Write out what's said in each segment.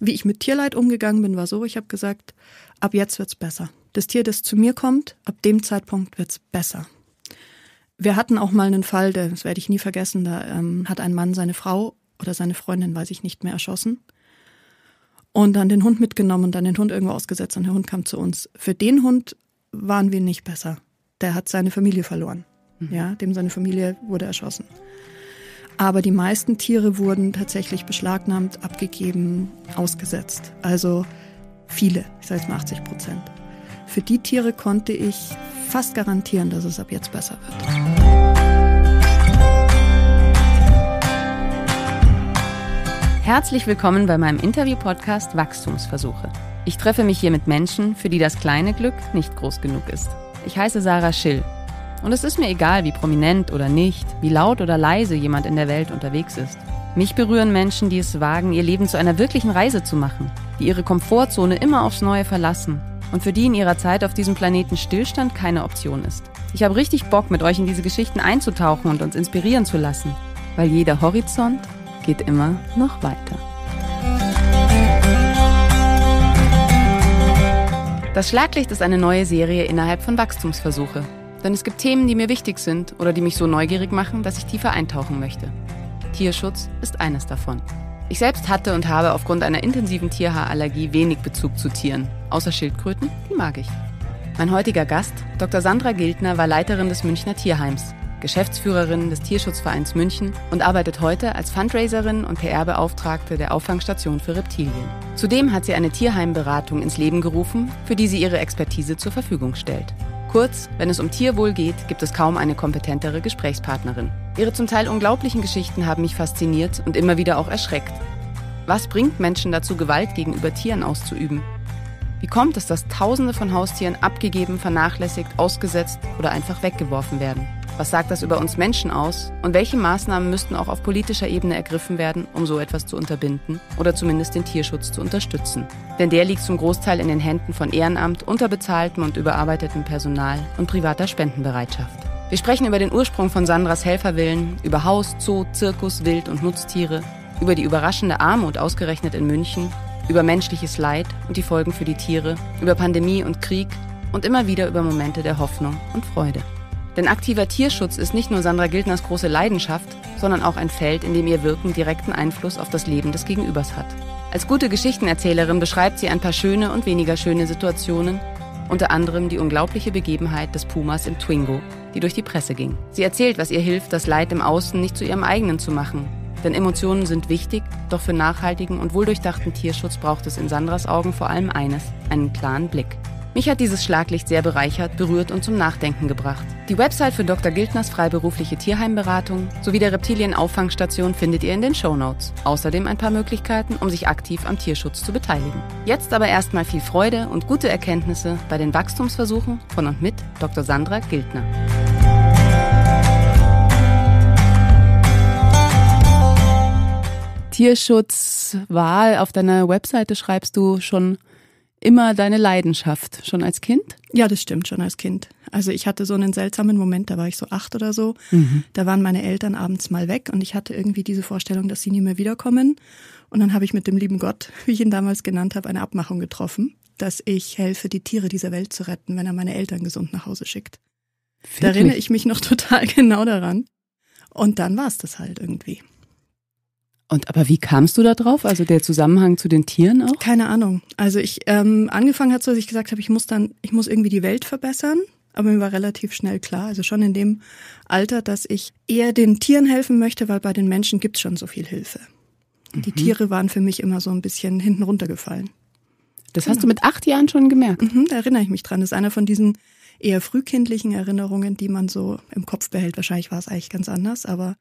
Wie ich mit Tierleid umgegangen bin, war so, ich habe gesagt, ab jetzt wird's besser. Das Tier, das zu mir kommt, ab dem Zeitpunkt wird's besser. Wir hatten auch mal einen Fall, das werde ich nie vergessen, da ähm, hat ein Mann seine Frau oder seine Freundin, weiß ich nicht mehr, erschossen und dann den Hund mitgenommen und dann den Hund irgendwo ausgesetzt und der Hund kam zu uns. Für den Hund waren wir nicht besser. Der hat seine Familie verloren. Mhm. Ja, dem seine Familie wurde erschossen. Aber die meisten Tiere wurden tatsächlich beschlagnahmt, abgegeben, ausgesetzt. Also viele, ich sage jetzt mal 80 Prozent. Für die Tiere konnte ich fast garantieren, dass es ab jetzt besser wird. Herzlich willkommen bei meinem Interview-Podcast Wachstumsversuche. Ich treffe mich hier mit Menschen, für die das kleine Glück nicht groß genug ist. Ich heiße Sarah Schill und es ist mir egal, wie prominent oder nicht, wie laut oder leise jemand in der Welt unterwegs ist. Mich berühren Menschen, die es wagen, ihr Leben zu einer wirklichen Reise zu machen, die ihre Komfortzone immer aufs Neue verlassen und für die in ihrer Zeit auf diesem Planeten Stillstand keine Option ist. Ich habe richtig Bock, mit euch in diese Geschichten einzutauchen und uns inspirieren zu lassen, weil jeder Horizont geht immer noch weiter. Das Schlaglicht ist eine neue Serie innerhalb von Wachstumsversuche. Denn es gibt Themen, die mir wichtig sind oder die mich so neugierig machen, dass ich tiefer eintauchen möchte. Tierschutz ist eines davon. Ich selbst hatte und habe aufgrund einer intensiven Tierhaarallergie wenig Bezug zu Tieren, außer Schildkröten, die mag ich. Mein heutiger Gast, Dr. Sandra Gildner, war Leiterin des Münchner Tierheims, Geschäftsführerin des Tierschutzvereins München und arbeitet heute als Fundraiserin und PR-Beauftragte der Auffangstation für Reptilien. Zudem hat sie eine Tierheimberatung ins Leben gerufen, für die sie ihre Expertise zur Verfügung stellt. Kurz, wenn es um Tierwohl geht, gibt es kaum eine kompetentere Gesprächspartnerin. Ihre zum Teil unglaublichen Geschichten haben mich fasziniert und immer wieder auch erschreckt. Was bringt Menschen dazu, Gewalt gegenüber Tieren auszuüben? Wie kommt es, dass Tausende von Haustieren abgegeben, vernachlässigt, ausgesetzt oder einfach weggeworfen werden? Was sagt das über uns Menschen aus? Und welche Maßnahmen müssten auch auf politischer Ebene ergriffen werden, um so etwas zu unterbinden oder zumindest den Tierschutz zu unterstützen? Denn der liegt zum Großteil in den Händen von Ehrenamt, unterbezahltem und überarbeitetem Personal und privater Spendenbereitschaft. Wir sprechen über den Ursprung von Sandras Helferwillen, über Haus, Zoo, Zirkus, Wild und Nutztiere, über die überraschende Armut ausgerechnet in München über menschliches Leid und die Folgen für die Tiere, über Pandemie und Krieg und immer wieder über Momente der Hoffnung und Freude. Denn aktiver Tierschutz ist nicht nur Sandra Gildners große Leidenschaft, sondern auch ein Feld, in dem ihr Wirken direkten Einfluss auf das Leben des Gegenübers hat. Als gute Geschichtenerzählerin beschreibt sie ein paar schöne und weniger schöne Situationen, unter anderem die unglaubliche Begebenheit des Pumas im Twingo, die durch die Presse ging. Sie erzählt, was ihr hilft, das Leid im Außen nicht zu ihrem eigenen zu machen denn Emotionen sind wichtig, doch für nachhaltigen und wohldurchdachten Tierschutz braucht es in Sandras Augen vor allem eines, einen klaren Blick. Mich hat dieses Schlaglicht sehr bereichert, berührt und zum Nachdenken gebracht. Die Website für Dr. Gildners freiberufliche Tierheimberatung sowie der Reptilienauffangstation findet ihr in den Shownotes. Außerdem ein paar Möglichkeiten, um sich aktiv am Tierschutz zu beteiligen. Jetzt aber erstmal viel Freude und gute Erkenntnisse bei den Wachstumsversuchen von und mit Dr. Sandra Gildner. Tierschutzwahl auf deiner Webseite schreibst du schon immer deine Leidenschaft, schon als Kind? Ja, das stimmt, schon als Kind. Also ich hatte so einen seltsamen Moment, da war ich so acht oder so. Mhm. Da waren meine Eltern abends mal weg und ich hatte irgendwie diese Vorstellung, dass sie nie mehr wiederkommen. Und dann habe ich mit dem lieben Gott, wie ich ihn damals genannt habe, eine Abmachung getroffen, dass ich helfe, die Tiere dieser Welt zu retten, wenn er meine Eltern gesund nach Hause schickt. Wirklich? Da erinnere ich mich noch total genau daran. Und dann war es das halt irgendwie. Und aber wie kamst du da drauf? Also der Zusammenhang zu den Tieren auch? Keine Ahnung. Also ich ähm, angefangen hat so, dass ich gesagt habe, ich muss dann, ich muss irgendwie die Welt verbessern. Aber mir war relativ schnell klar, also schon in dem Alter, dass ich eher den Tieren helfen möchte, weil bei den Menschen gibt's schon so viel Hilfe. Mhm. Die Tiere waren für mich immer so ein bisschen hinten runtergefallen. Das genau. hast du mit acht Jahren schon gemerkt. Mhm, da erinnere ich mich dran. Das ist einer von diesen eher frühkindlichen Erinnerungen, die man so im Kopf behält. Wahrscheinlich war es eigentlich ganz anders, aber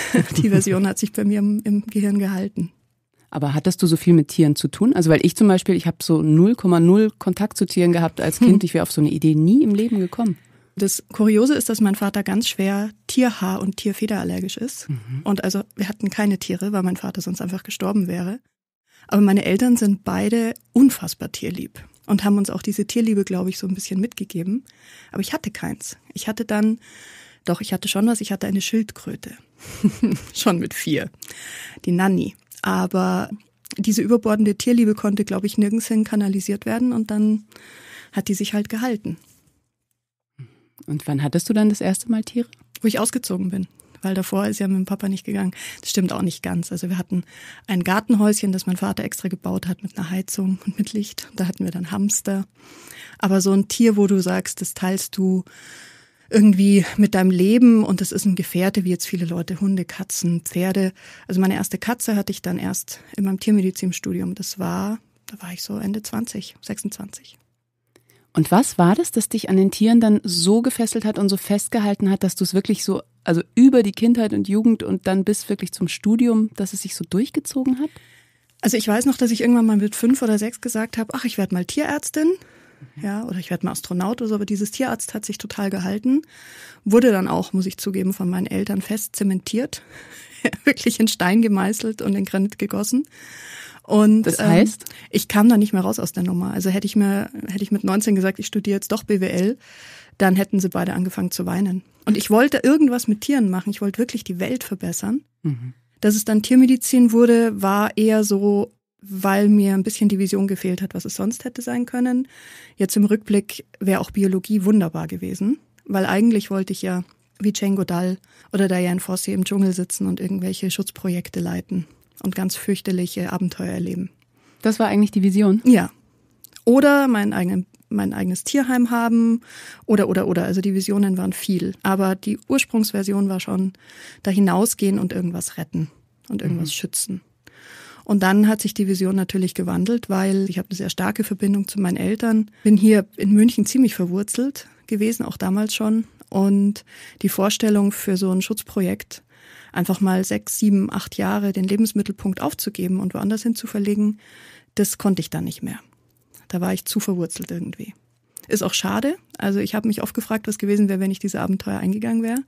die Version hat sich bei mir im, im Gehirn gehalten. Aber hattest du so viel mit Tieren zu tun? Also weil ich zum Beispiel, ich habe so 0,0 Kontakt zu Tieren gehabt als hm. Kind. Ich wäre auf so eine Idee nie im Leben gekommen. Das Kuriose ist, dass mein Vater ganz schwer Tierhaar- und Tierfederallergisch ist. Mhm. Und also wir hatten keine Tiere, weil mein Vater sonst einfach gestorben wäre. Aber meine Eltern sind beide unfassbar tierlieb und haben uns auch diese Tierliebe, glaube ich, so ein bisschen mitgegeben. Aber ich hatte keins. Ich hatte dann, doch, ich hatte schon was, ich hatte eine Schildkröte. Schon mit vier. Die Nanny. Aber diese überbordende Tierliebe konnte, glaube ich, nirgends hin kanalisiert werden und dann hat die sich halt gehalten. Und wann hattest du dann das erste Mal Tiere? Wo ich ausgezogen bin, weil davor ist ja mit dem Papa nicht gegangen. Das stimmt auch nicht ganz. Also wir hatten ein Gartenhäuschen, das mein Vater extra gebaut hat mit einer Heizung und mit Licht. Da hatten wir dann Hamster. Aber so ein Tier, wo du sagst, das teilst du irgendwie mit deinem Leben und das ist ein Gefährte, wie jetzt viele Leute, Hunde, Katzen, Pferde. Also meine erste Katze hatte ich dann erst in meinem Tiermedizinstudium. Das war, da war ich so Ende 20, 26. Und was war das, das dich an den Tieren dann so gefesselt hat und so festgehalten hat, dass du es wirklich so, also über die Kindheit und Jugend und dann bis wirklich zum Studium, dass es sich so durchgezogen hat? Also ich weiß noch, dass ich irgendwann mal mit fünf oder sechs gesagt habe, ach, ich werde mal Tierärztin ja, oder ich werde mal Astronaut oder so, aber dieses Tierarzt hat sich total gehalten, wurde dann auch, muss ich zugeben, von meinen Eltern fest zementiert, wirklich in Stein gemeißelt und in Granit gegossen. Und das ähm, heißt, ähm, ich kam da nicht mehr raus aus der Nummer. Also hätte ich mir, hätte ich mit 19 gesagt, ich studiere jetzt doch BWL, dann hätten sie beide angefangen zu weinen. Und ich wollte irgendwas mit Tieren machen. Ich wollte wirklich die Welt verbessern. Mhm. Dass es dann Tiermedizin wurde, war eher so weil mir ein bisschen die Vision gefehlt hat, was es sonst hätte sein können. Jetzt im Rückblick wäre auch Biologie wunderbar gewesen, weil eigentlich wollte ich ja wie Django Dall oder Diane Fossey im Dschungel sitzen und irgendwelche Schutzprojekte leiten und ganz fürchterliche Abenteuer erleben. Das war eigentlich die Vision? Ja. Oder mein, eigen, mein eigenes Tierheim haben oder, oder, oder. Also die Visionen waren viel. Aber die Ursprungsversion war schon da hinausgehen und irgendwas retten und irgendwas mhm. schützen. Und dann hat sich die Vision natürlich gewandelt, weil ich habe eine sehr starke Verbindung zu meinen Eltern, bin hier in München ziemlich verwurzelt gewesen, auch damals schon. Und die Vorstellung für so ein Schutzprojekt, einfach mal sechs, sieben, acht Jahre den Lebensmittelpunkt aufzugeben und woanders hin zu verlegen, das konnte ich dann nicht mehr. Da war ich zu verwurzelt irgendwie. Ist auch schade. Also ich habe mich oft gefragt, was gewesen wäre, wenn ich diese Abenteuer eingegangen wäre.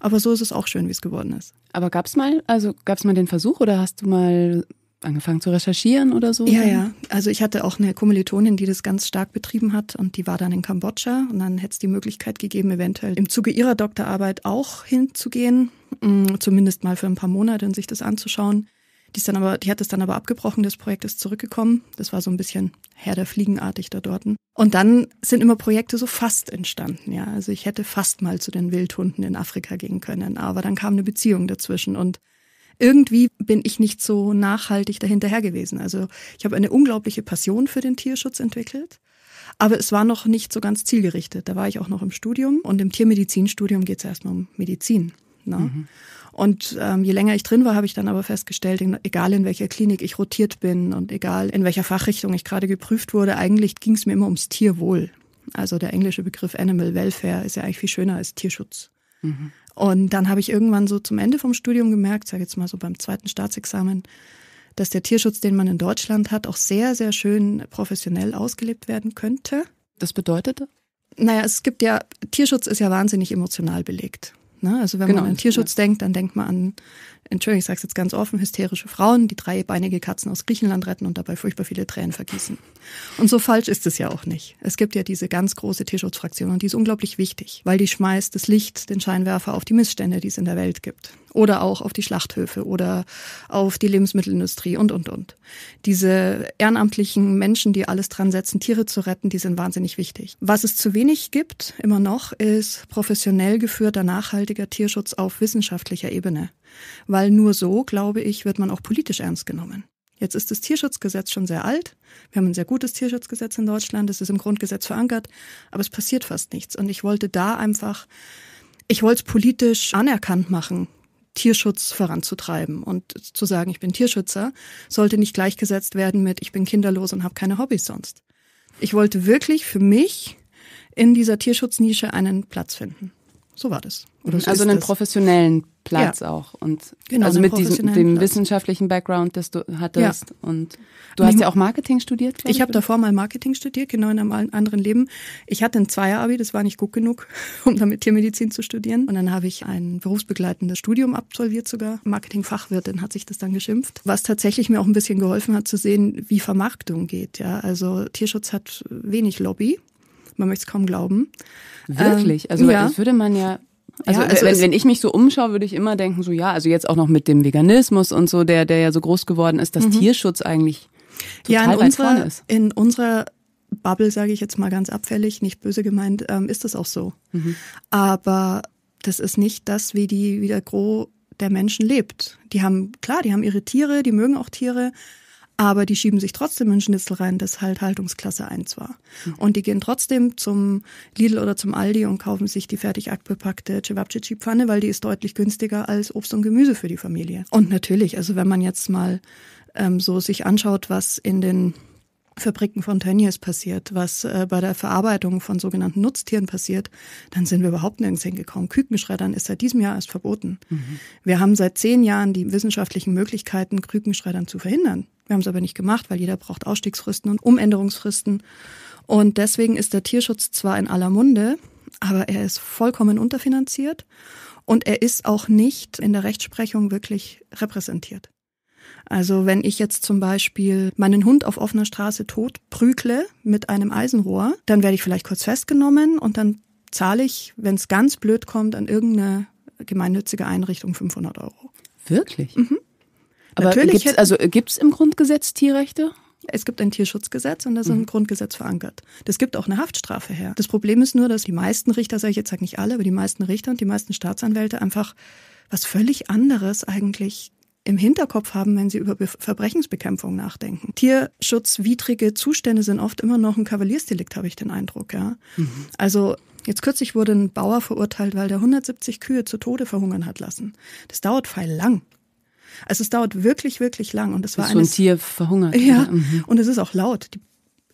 Aber so ist es auch schön, wie es geworden ist. Aber gab es mal, also gab es mal den Versuch oder hast du mal angefangen zu recherchieren oder so? Ja, ja. Also ich hatte auch eine Kommilitonin, die das ganz stark betrieben hat und die war dann in Kambodscha und dann hätte es die Möglichkeit gegeben, eventuell im Zuge ihrer Doktorarbeit auch hinzugehen, mm, zumindest mal für ein paar Monate und sich das anzuschauen. Die, ist dann aber, die hat es dann aber abgebrochen, das Projekt ist zurückgekommen. Das war so ein bisschen Herr der Fliegenartig da dort. Und dann sind immer Projekte so fast entstanden, ja. Also ich hätte fast mal zu den Wildhunden in Afrika gehen können, aber dann kam eine Beziehung dazwischen und irgendwie bin ich nicht so nachhaltig dahinterher gewesen. Also ich habe eine unglaubliche Passion für den Tierschutz entwickelt. Aber es war noch nicht so ganz zielgerichtet. Da war ich auch noch im Studium und im Tiermedizinstudium geht es erstmal um Medizin. Ne? Mhm. Und ähm, je länger ich drin war, habe ich dann aber festgestellt, egal in welcher Klinik ich rotiert bin und egal in welcher Fachrichtung ich gerade geprüft wurde, eigentlich ging es mir immer ums Tierwohl. Also der englische Begriff Animal Welfare ist ja eigentlich viel schöner als Tierschutz. Mhm. Und dann habe ich irgendwann so zum Ende vom Studium gemerkt, sage jetzt mal so beim zweiten Staatsexamen, dass der Tierschutz, den man in Deutschland hat, auch sehr, sehr schön professionell ausgelebt werden könnte. Das bedeutete? Naja, es gibt ja, Tierschutz ist ja wahnsinnig emotional belegt. Ne? Also wenn genau, man an Tierschutz ja. denkt, dann denkt man an Entschuldigung, ich sage es jetzt ganz offen, hysterische Frauen, die dreibeinige Katzen aus Griechenland retten und dabei furchtbar viele Tränen vergießen. Und so falsch ist es ja auch nicht. Es gibt ja diese ganz große Tierschutzfraktion und die ist unglaublich wichtig, weil die schmeißt das Licht, den Scheinwerfer auf die Missstände, die es in der Welt gibt. Oder auch auf die Schlachthöfe oder auf die Lebensmittelindustrie und, und, und. Diese ehrenamtlichen Menschen, die alles dran setzen, Tiere zu retten, die sind wahnsinnig wichtig. Was es zu wenig gibt, immer noch, ist professionell geführter, nachhaltiger Tierschutz auf wissenschaftlicher Ebene. Weil nur so, glaube ich, wird man auch politisch ernst genommen. Jetzt ist das Tierschutzgesetz schon sehr alt. Wir haben ein sehr gutes Tierschutzgesetz in Deutschland. Es ist im Grundgesetz verankert. Aber es passiert fast nichts. Und ich wollte da einfach, ich wollte es politisch anerkannt machen, Tierschutz voranzutreiben und zu sagen, ich bin Tierschützer, sollte nicht gleichgesetzt werden mit, ich bin kinderlos und habe keine Hobbys sonst. Ich wollte wirklich für mich in dieser Tierschutznische einen Platz finden. So war das. So also einen das. professionellen Platz ja. auch. Und genau, also mit diesem dem wissenschaftlichen Background, das du hattest. Ja. Und du hast ich, hm. ja auch Marketing studiert, ich. habe davor mal Marketing studiert, genau in einem anderen Leben. Ich hatte ein Zweier-Abi, das war nicht gut genug, um damit Tiermedizin zu studieren. Und dann habe ich ein berufsbegleitendes Studium absolviert sogar. Marketingfachwirtin hat sich das dann geschimpft. Was tatsächlich mir auch ein bisschen geholfen hat zu sehen, wie Vermarktung geht. Ja, also Tierschutz hat wenig Lobby man möchte es kaum glauben. Wirklich? Ähm, also ähm, ja. das würde man ja also, ja, also wenn, wenn ich mich so umschaue, würde ich immer denken, so ja, also jetzt auch noch mit dem Veganismus und so, der, der ja so groß geworden ist, dass mhm. Tierschutz eigentlich total ja, in unserer, ist. In unserer Bubble, sage ich jetzt mal ganz abfällig, nicht böse gemeint, ähm, ist das auch so. Mhm. Aber das ist nicht das, wie die wie der Gro der Menschen lebt. Die haben, klar, die haben ihre Tiere, die mögen auch Tiere, aber die schieben sich trotzdem in Schnitzel rein, das halt Haltungsklasse 1 war. Mhm. Und die gehen trotzdem zum Lidl oder zum Aldi und kaufen sich die fertig abgepackte Cevapcici-Pfanne, weil die ist deutlich günstiger als Obst und Gemüse für die Familie. Und natürlich, also wenn man jetzt mal ähm, so sich anschaut, was in den Fabriken von Tönnies passiert, was äh, bei der Verarbeitung von sogenannten Nutztieren passiert, dann sind wir überhaupt nirgends hingekommen. Kükenschreddern ist seit diesem Jahr erst verboten. Mhm. Wir haben seit zehn Jahren die wissenschaftlichen Möglichkeiten, Kükenschreddern zu verhindern. Wir haben es aber nicht gemacht, weil jeder braucht Ausstiegsfristen und Umänderungsfristen. Und deswegen ist der Tierschutz zwar in aller Munde, aber er ist vollkommen unterfinanziert und er ist auch nicht in der Rechtsprechung wirklich repräsentiert. Also wenn ich jetzt zum Beispiel meinen Hund auf offener Straße tot prügle mit einem Eisenrohr, dann werde ich vielleicht kurz festgenommen und dann zahle ich, wenn es ganz blöd kommt, an irgendeine gemeinnützige Einrichtung 500 Euro. Wirklich? Mhm. Aber Natürlich gibt's, also äh, gibt es im Grundgesetz Tierrechte? Es gibt ein Tierschutzgesetz und das ist im mhm. Grundgesetz verankert. Das gibt auch eine Haftstrafe her. Das Problem ist nur, dass die meisten Richter, sage ich jetzt sag nicht alle, aber die meisten Richter und die meisten Staatsanwälte einfach was völlig anderes eigentlich im Hinterkopf haben, wenn sie über Verbrechensbekämpfung nachdenken. Tierschutzwidrige Zustände sind oft immer noch ein Kavaliersdelikt, habe ich den Eindruck. Ja? Mhm. Also Jetzt kürzlich wurde ein Bauer verurteilt, weil der 170 Kühe zu Tode verhungern hat lassen. Das dauert feil lang. Also es dauert wirklich, wirklich lang. Und es war ein Tier verhungert. Ja. Mhm. Und es ist auch laut. Die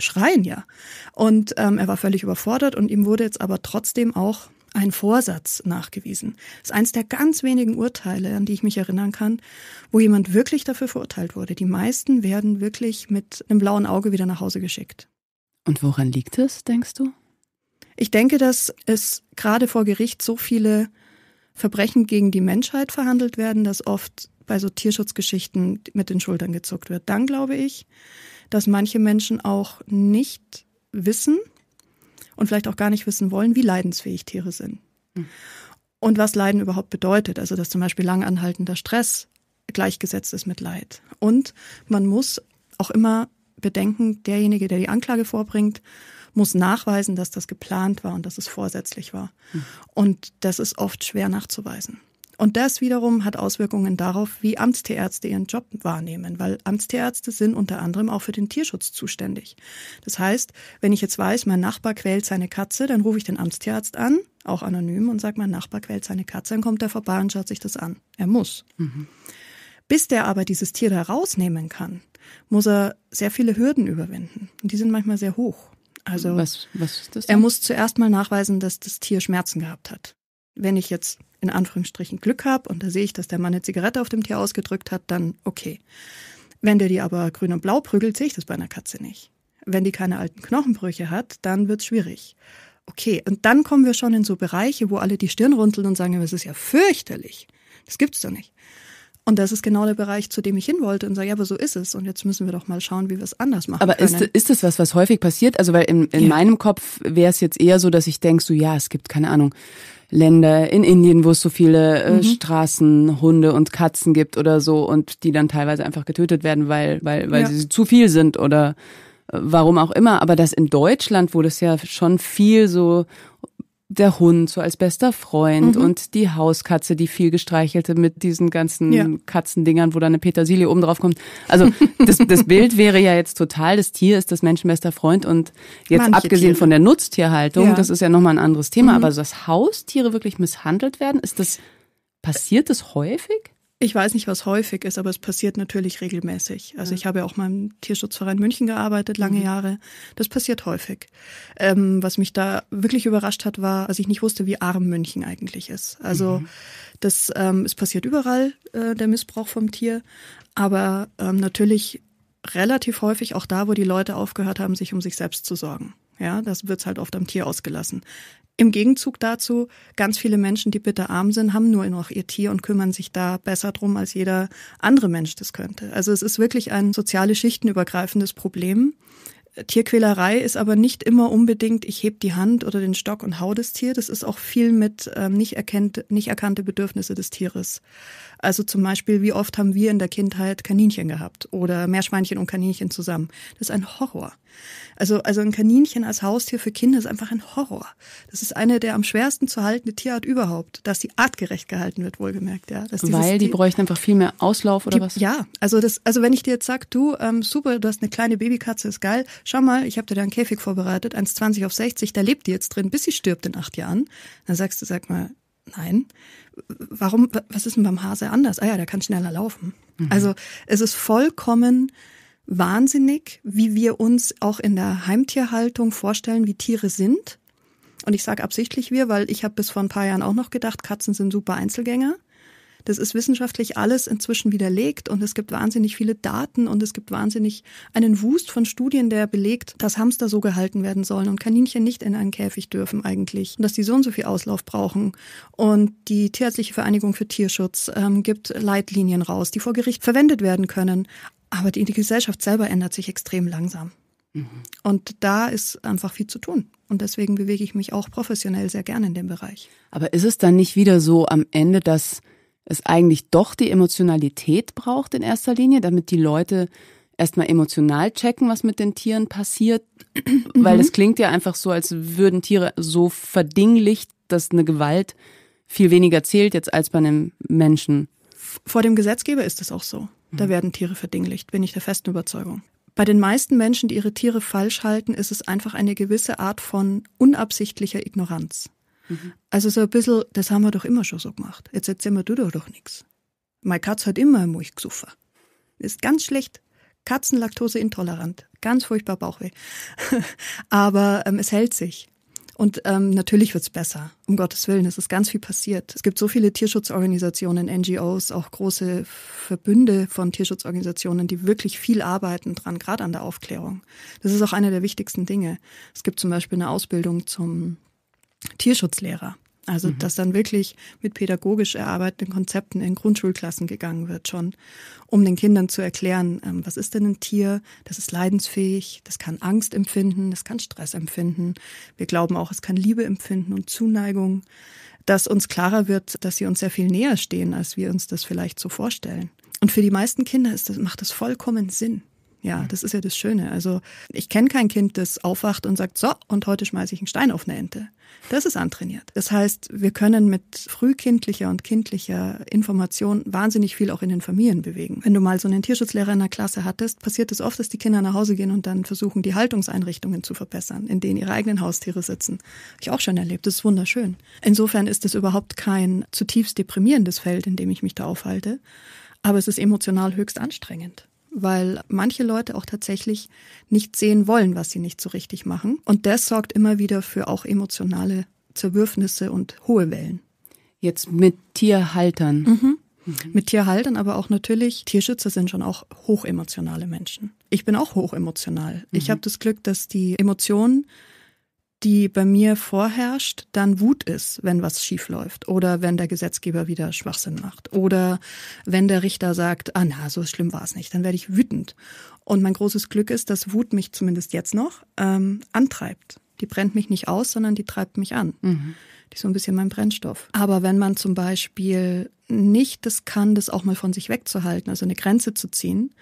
schreien ja. Und ähm, er war völlig überfordert und ihm wurde jetzt aber trotzdem auch ein Vorsatz nachgewiesen. Das ist eines der ganz wenigen Urteile, an die ich mich erinnern kann, wo jemand wirklich dafür verurteilt wurde. Die meisten werden wirklich mit einem blauen Auge wieder nach Hause geschickt. Und woran liegt es, denkst du? Ich denke, dass es gerade vor Gericht so viele Verbrechen gegen die Menschheit verhandelt werden, dass oft bei so Tierschutzgeschichten mit den Schultern gezuckt wird. Dann glaube ich, dass manche Menschen auch nicht wissen und vielleicht auch gar nicht wissen wollen, wie leidensfähig Tiere sind. Hm. Und was Leiden überhaupt bedeutet. Also, dass zum Beispiel langanhaltender Stress gleichgesetzt ist mit Leid. Und man muss auch immer bedenken, derjenige, der die Anklage vorbringt, muss nachweisen, dass das geplant war und dass es vorsätzlich war. Hm. Und das ist oft schwer nachzuweisen. Und das wiederum hat Auswirkungen darauf, wie Amtstierärzte ihren Job wahrnehmen, weil Amtstierärzte sind unter anderem auch für den Tierschutz zuständig. Das heißt, wenn ich jetzt weiß, mein Nachbar quält seine Katze, dann rufe ich den Amtstierarzt an, auch anonym, und sage, mein Nachbar quält seine Katze, dann kommt er vorbei und schaut sich das an. Er muss. Mhm. Bis der aber dieses Tier da rausnehmen kann, muss er sehr viele Hürden überwinden. Und die sind manchmal sehr hoch. Also was, was ist das? Denn? Er muss zuerst mal nachweisen, dass das Tier Schmerzen gehabt hat. Wenn ich jetzt in Anführungsstrichen Glück habe und da sehe ich, dass der Mann eine Zigarette auf dem Tier ausgedrückt hat, dann okay. Wenn der die aber grün und blau prügelt, sehe ich das bei einer Katze nicht. Wenn die keine alten Knochenbrüche hat, dann wird es schwierig. Okay, und dann kommen wir schon in so Bereiche, wo alle die Stirn runzeln und sagen, es ist ja fürchterlich. Das gibt's doch nicht. Und das ist genau der Bereich, zu dem ich hin wollte und sage, ja, aber so ist es. Und jetzt müssen wir doch mal schauen, wie wir es anders machen. Aber können. ist, ist das was, was häufig passiert? Also, weil in, in ja. meinem Kopf wäre es jetzt eher so, dass ich denke, so ja, es gibt, keine Ahnung, Länder in Indien, wo es so viele äh, mhm. Straßenhunde und Katzen gibt oder so und die dann teilweise einfach getötet werden, weil, weil, weil ja. sie zu viel sind oder äh, warum auch immer, aber das in Deutschland, wo das ja schon viel so der Hund so als bester Freund mhm. und die Hauskatze, die viel gestreichelte mit diesen ganzen ja. Katzendingern, wo dann eine Petersilie oben drauf kommt. Also das, das Bild wäre ja jetzt total, das Tier ist das menschenbester Freund und jetzt Manche abgesehen Tiere. von der Nutztierhaltung, ja. das ist ja nochmal ein anderes Thema, mhm. aber so, dass Haustiere wirklich misshandelt werden, ist das, passiert das häufig? Ich weiß nicht, was häufig ist, aber es passiert natürlich regelmäßig. Also ja. ich habe ja auch mal im Tierschutzverein München gearbeitet, lange mhm. Jahre. Das passiert häufig. Ähm, was mich da wirklich überrascht hat, war, dass ich nicht wusste, wie arm München eigentlich ist. Also mhm. das ähm, es passiert überall, äh, der Missbrauch vom Tier. Aber ähm, natürlich relativ häufig auch da, wo die Leute aufgehört haben, sich um sich selbst zu sorgen. Ja, das wird's halt oft am Tier ausgelassen. Im Gegenzug dazu, ganz viele Menschen, die bitterarm sind, haben nur noch ihr Tier und kümmern sich da besser drum, als jeder andere Mensch das könnte. Also es ist wirklich ein soziale Schichtenübergreifendes Problem. Tierquälerei ist aber nicht immer unbedingt, ich heb die Hand oder den Stock und hau das Tier. Das ist auch viel mit ähm, nicht, erkennt, nicht erkannte Bedürfnisse des Tieres. Also zum Beispiel, wie oft haben wir in der Kindheit Kaninchen gehabt oder Meerschweinchen und Kaninchen zusammen. Das ist ein Horror. Also, also ein Kaninchen als Haustier für Kinder ist einfach ein Horror. Das ist eine der am schwersten zu haltende Tierart überhaupt, dass sie artgerecht gehalten wird, wohlgemerkt, ja. Dass Weil die bräuchten einfach viel mehr Auslauf oder die, was? Ja, also das, also wenn ich dir jetzt sag, du, ähm, super, du hast eine kleine Babykatze, ist geil. Schau mal, ich habe dir da einen Käfig vorbereitet, 1,20 auf 60, da lebt die jetzt drin, bis sie stirbt in acht Jahren. Dann sagst du, sag mal, nein. Warum, was ist denn beim Hase anders? Ah ja, der kann schneller laufen. Mhm. Also es ist vollkommen wahnsinnig, wie wir uns auch in der Heimtierhaltung vorstellen, wie Tiere sind. Und ich sage absichtlich wir, weil ich habe bis vor ein paar Jahren auch noch gedacht, Katzen sind super Einzelgänger. Das ist wissenschaftlich alles inzwischen widerlegt und es gibt wahnsinnig viele Daten und es gibt wahnsinnig einen Wust von Studien, der belegt, dass Hamster so gehalten werden sollen und Kaninchen nicht in einen Käfig dürfen eigentlich und dass die so und so viel Auslauf brauchen. Und die Tierärztliche Vereinigung für Tierschutz ähm, gibt Leitlinien raus, die vor Gericht verwendet werden können. Aber die, die Gesellschaft selber ändert sich extrem langsam. Mhm. Und da ist einfach viel zu tun. Und deswegen bewege ich mich auch professionell sehr gerne in dem Bereich. Aber ist es dann nicht wieder so am Ende, dass es eigentlich doch die Emotionalität braucht in erster Linie, damit die Leute erstmal emotional checken, was mit den Tieren passiert? Weil es mhm. klingt ja einfach so, als würden Tiere so verdinglicht, dass eine Gewalt viel weniger zählt jetzt als bei einem Menschen. Vor dem Gesetzgeber ist es auch so. Da mhm. werden Tiere verdinglicht, bin ich der festen Überzeugung. Bei den meisten Menschen, die ihre Tiere falsch halten, ist es einfach eine gewisse Art von unabsichtlicher Ignoranz. Mhm. Also so ein bisschen, das haben wir doch immer schon so gemacht. Jetzt erzähl mir du doch doch nichts. Meine Katz hat immer Milch gesuffen. Ist ganz schlecht. Katzen laktoseintolerant. Ganz furchtbar Bauchweh. Aber ähm, es hält sich. Und ähm, natürlich wird's besser. Um Gottes Willen, es ist ganz viel passiert. Es gibt so viele Tierschutzorganisationen, NGOs, auch große Verbünde von Tierschutzorganisationen, die wirklich viel arbeiten dran, gerade an der Aufklärung. Das ist auch einer der wichtigsten Dinge. Es gibt zum Beispiel eine Ausbildung zum Tierschutzlehrer. Also mhm. dass dann wirklich mit pädagogisch erarbeiteten Konzepten in Grundschulklassen gegangen wird schon, um den Kindern zu erklären, ähm, was ist denn ein Tier, das ist leidensfähig, das kann Angst empfinden, das kann Stress empfinden. Wir glauben auch, es kann Liebe empfinden und Zuneigung, dass uns klarer wird, dass sie uns sehr viel näher stehen, als wir uns das vielleicht so vorstellen. Und für die meisten Kinder ist das, macht das vollkommen Sinn. Ja, mhm. das ist ja das Schöne. Also ich kenne kein Kind, das aufwacht und sagt, so, und heute schmeiße ich einen Stein auf eine Ente. Das ist antrainiert. Das heißt, wir können mit frühkindlicher und kindlicher Information wahnsinnig viel auch in den Familien bewegen. Wenn du mal so einen Tierschutzlehrer in der Klasse hattest, passiert es oft, dass die Kinder nach Hause gehen und dann versuchen, die Haltungseinrichtungen zu verbessern, in denen ihre eigenen Haustiere sitzen. Habe ich auch schon erlebt. Das ist wunderschön. Insofern ist es überhaupt kein zutiefst deprimierendes Feld, in dem ich mich da aufhalte. Aber es ist emotional höchst anstrengend weil manche Leute auch tatsächlich nicht sehen wollen, was sie nicht so richtig machen. Und das sorgt immer wieder für auch emotionale Zerwürfnisse und hohe Wellen. Jetzt mit Tierhaltern. Mhm. Mhm. Mit Tierhaltern, aber auch natürlich, Tierschützer sind schon auch hochemotionale Menschen. Ich bin auch hochemotional. Mhm. Ich habe das Glück, dass die Emotionen die bei mir vorherrscht, dann Wut ist, wenn was schief läuft oder wenn der Gesetzgeber wieder Schwachsinn macht oder wenn der Richter sagt, ah na, so schlimm war es nicht, dann werde ich wütend. Und mein großes Glück ist, dass Wut mich zumindest jetzt noch ähm, antreibt. Die brennt mich nicht aus, sondern die treibt mich an. Mhm. Die ist so ein bisschen mein Brennstoff. Aber wenn man zum Beispiel nicht das kann, das auch mal von sich wegzuhalten, also eine Grenze zu ziehen,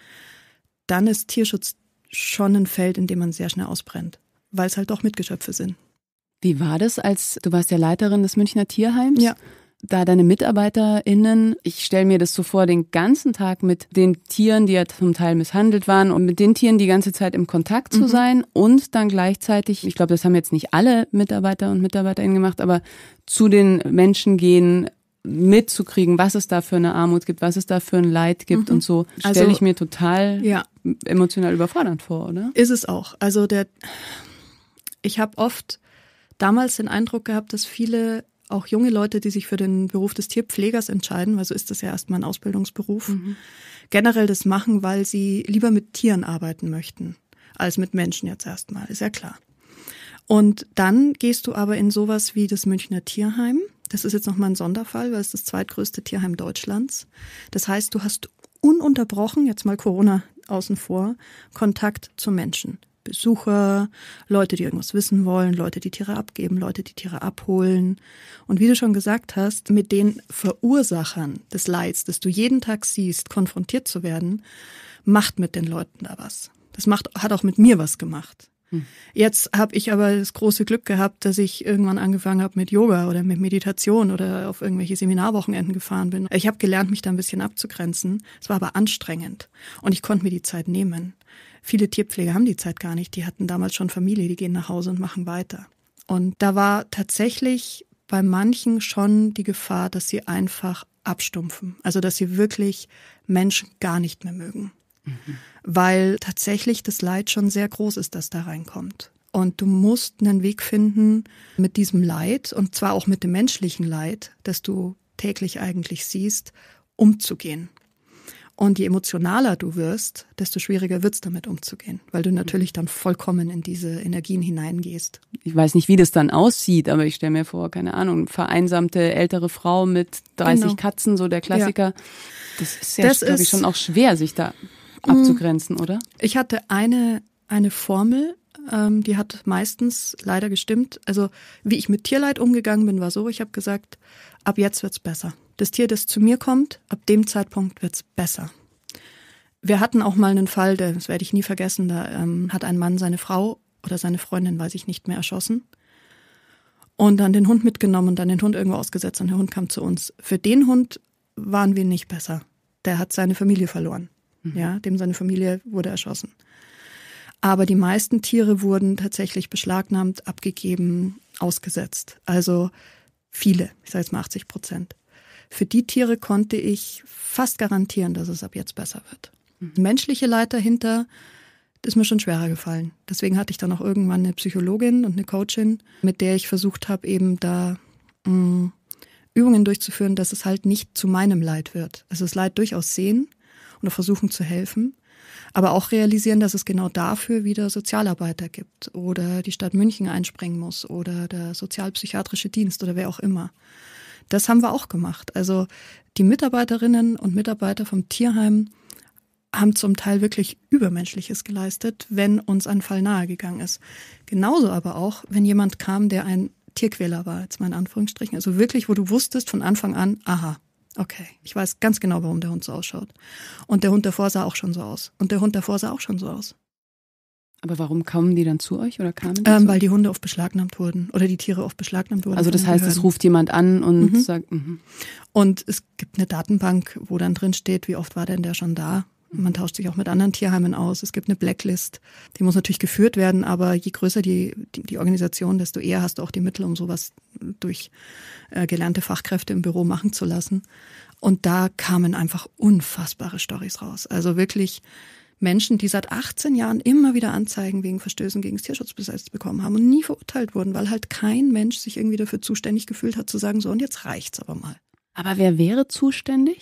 dann ist Tierschutz schon ein Feld, in dem man sehr schnell ausbrennt weil es halt auch Mitgeschöpfe sind. Wie war das, als du warst ja Leiterin des Münchner Tierheims? Ja. Da deine MitarbeiterInnen, ich stelle mir das so vor, den ganzen Tag mit den Tieren, die ja zum Teil misshandelt waren und mit den Tieren die ganze Zeit im Kontakt zu mhm. sein und dann gleichzeitig, ich glaube, das haben jetzt nicht alle Mitarbeiter und MitarbeiterInnen gemacht, aber zu den Menschen gehen, mitzukriegen, was es da für eine Armut gibt, was es da für ein Leid gibt mhm. und so, also stelle also, ich mir total ja. emotional überfordernd vor, oder? Ist es auch. Also der ich habe oft damals den Eindruck gehabt, dass viele auch junge Leute, die sich für den Beruf des Tierpflegers entscheiden, weil so ist das ja erstmal ein Ausbildungsberuf, mhm. generell das machen, weil sie lieber mit Tieren arbeiten möchten, als mit Menschen jetzt erstmal, ist ja klar. Und dann gehst du aber in sowas wie das Münchner Tierheim. Das ist jetzt nochmal ein Sonderfall, weil es das zweitgrößte Tierheim Deutschlands. Das heißt, du hast ununterbrochen, jetzt mal Corona außen vor, Kontakt zu Menschen. Besucher, Leute, die irgendwas wissen wollen, Leute, die Tiere abgeben, Leute, die Tiere abholen. Und wie du schon gesagt hast, mit den Verursachern des Leids, das du jeden Tag siehst, konfrontiert zu werden, macht mit den Leuten da was. Das macht, hat auch mit mir was gemacht. Hm. Jetzt habe ich aber das große Glück gehabt, dass ich irgendwann angefangen habe mit Yoga oder mit Meditation oder auf irgendwelche Seminarwochenenden gefahren bin. Ich habe gelernt, mich da ein bisschen abzugrenzen. Es war aber anstrengend und ich konnte mir die Zeit nehmen. Viele Tierpfleger haben die Zeit gar nicht. Die hatten damals schon Familie, die gehen nach Hause und machen weiter. Und da war tatsächlich bei manchen schon die Gefahr, dass sie einfach abstumpfen. Also, dass sie wirklich Menschen gar nicht mehr mögen. Mhm. Weil tatsächlich das Leid schon sehr groß ist, das da reinkommt. Und du musst einen Weg finden mit diesem Leid und zwar auch mit dem menschlichen Leid, das du täglich eigentlich siehst, umzugehen. Und je emotionaler du wirst, desto schwieriger wird es damit umzugehen, weil du natürlich dann vollkommen in diese Energien hineingehst. Ich weiß nicht, wie das dann aussieht, aber ich stelle mir vor, keine Ahnung, vereinsamte ältere Frau mit 30 genau. Katzen, so der Klassiker. Ja. Das ist ja, glaube ich, schon auch schwer, sich da abzugrenzen, oder? Ich hatte eine, eine Formel, ähm, die hat meistens leider gestimmt. Also wie ich mit Tierleid umgegangen bin, war so, ich habe gesagt, ab jetzt wird's besser. Das Tier, das zu mir kommt, ab dem Zeitpunkt wird's besser. Wir hatten auch mal einen Fall, das werde ich nie vergessen, da ähm, hat ein Mann seine Frau oder seine Freundin, weiß ich nicht mehr, erschossen und dann den Hund mitgenommen und dann den Hund irgendwo ausgesetzt und der Hund kam zu uns. Für den Hund waren wir nicht besser. Der hat seine Familie verloren. Mhm. Ja, dem seine Familie wurde erschossen. Aber die meisten Tiere wurden tatsächlich beschlagnahmt, abgegeben, ausgesetzt. Also viele, ich sage jetzt mal 80 Prozent. Für die Tiere konnte ich fast garantieren, dass es ab jetzt besser wird. Mhm. Menschliche Leid dahinter ist mir schon schwerer gefallen. Deswegen hatte ich dann auch irgendwann eine Psychologin und eine Coachin, mit der ich versucht habe, eben da mh, mm, Übungen durchzuführen, dass es halt nicht zu meinem Leid wird. Also das Leid durchaus sehen und auch versuchen zu helfen, aber auch realisieren, dass es genau dafür wieder Sozialarbeiter gibt oder die Stadt München einspringen muss oder der sozialpsychiatrische Dienst oder wer auch immer. Das haben wir auch gemacht. Also die Mitarbeiterinnen und Mitarbeiter vom Tierheim haben zum Teil wirklich Übermenschliches geleistet, wenn uns ein Fall nahegegangen ist. Genauso aber auch, wenn jemand kam, der ein Tierquäler war, jetzt mal in Anführungsstrichen. Also wirklich, wo du wusstest von Anfang an, aha, Okay, ich weiß ganz genau, warum der Hund so ausschaut. Und der Hund davor sah auch schon so aus. Und der Hund davor sah auch schon so aus. Aber warum kamen die dann zu euch oder kamen die? Ähm, weil die Hunde oft beschlagnahmt wurden oder die Tiere oft beschlagnahmt wurden. Also das heißt, es ruft jemand an und mhm. sagt. Mhm. Und es gibt eine Datenbank, wo dann drin steht, wie oft war denn der schon da man tauscht sich auch mit anderen Tierheimen aus. Es gibt eine Blacklist. Die muss natürlich geführt werden, aber je größer die, die, die Organisation, desto eher hast du auch die Mittel, um sowas durch äh, gelernte Fachkräfte im Büro machen zu lassen. Und da kamen einfach unfassbare Stories raus. Also wirklich Menschen, die seit 18 Jahren immer wieder Anzeigen wegen Verstößen gegen das Tierschutzbesetz bekommen haben und nie verurteilt wurden, weil halt kein Mensch sich irgendwie dafür zuständig gefühlt hat, zu sagen, so und jetzt reicht's aber mal. Aber wer wäre zuständig?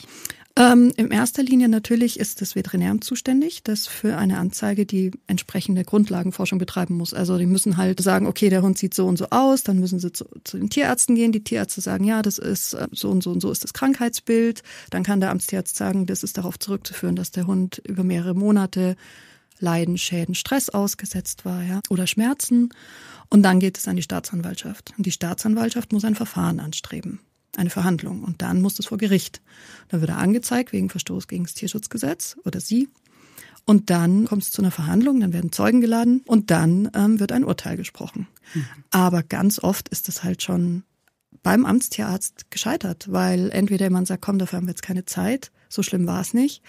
Ähm, in erster Linie natürlich ist das Veterinäramt zuständig, das für eine Anzeige die entsprechende Grundlagenforschung betreiben muss. Also die müssen halt sagen, okay, der Hund sieht so und so aus, dann müssen sie zu, zu den Tierärzten gehen, die Tierärzte sagen, ja, das ist äh, so und so und so ist das Krankheitsbild. Dann kann der Amtstierarzt sagen, das ist darauf zurückzuführen, dass der Hund über mehrere Monate Leiden, Schäden, Stress ausgesetzt war ja, oder Schmerzen. Und dann geht es an die Staatsanwaltschaft. Und die Staatsanwaltschaft muss ein Verfahren anstreben eine Verhandlung und dann muss es vor Gericht. Dann wird er angezeigt wegen Verstoß gegen das Tierschutzgesetz oder sie. Und dann kommt es zu einer Verhandlung, dann werden Zeugen geladen und dann ähm, wird ein Urteil gesprochen. Mhm. Aber ganz oft ist das halt schon beim Amtstierarzt gescheitert, weil entweder jemand sagt, komm, dafür haben wir jetzt keine Zeit, so schlimm war es nicht.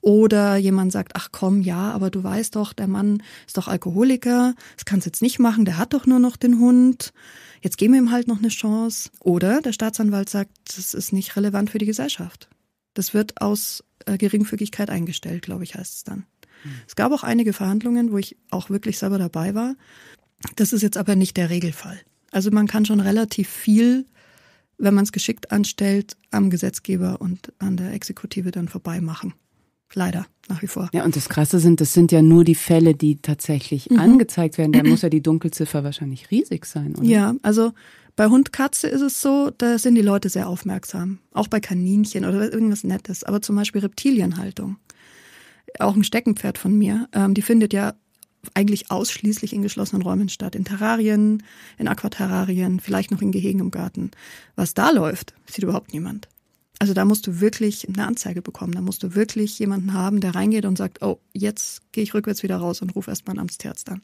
Oder jemand sagt, ach komm, ja, aber du weißt doch, der Mann ist doch Alkoholiker, das kannst du jetzt nicht machen, der hat doch nur noch den Hund, jetzt geben wir ihm halt noch eine Chance. Oder der Staatsanwalt sagt, das ist nicht relevant für die Gesellschaft. Das wird aus äh, Geringfügigkeit eingestellt, glaube ich, heißt es dann. Mhm. Es gab auch einige Verhandlungen, wo ich auch wirklich selber dabei war. Das ist jetzt aber nicht der Regelfall. Also man kann schon relativ viel wenn man es geschickt anstellt, am Gesetzgeber und an der Exekutive dann vorbei machen. Leider, nach wie vor. Ja, und das Krasse sind, das sind ja nur die Fälle, die tatsächlich mhm. angezeigt werden. Da muss ja die Dunkelziffer wahrscheinlich riesig sein, oder? Ja, also bei Hund, Katze ist es so, da sind die Leute sehr aufmerksam. Auch bei Kaninchen oder irgendwas Nettes. Aber zum Beispiel Reptilienhaltung. Auch ein Steckenpferd von mir. Ähm, die findet ja eigentlich ausschließlich in geschlossenen Räumen statt. In Terrarien, in Aquaterrarien, vielleicht noch in Gehegen im Garten. Was da läuft, sieht überhaupt niemand. Also da musst du wirklich eine Anzeige bekommen. Da musst du wirklich jemanden haben, der reingeht und sagt, oh, jetzt gehe ich rückwärts wieder raus und rufe erstmal einen Amtstärzt an.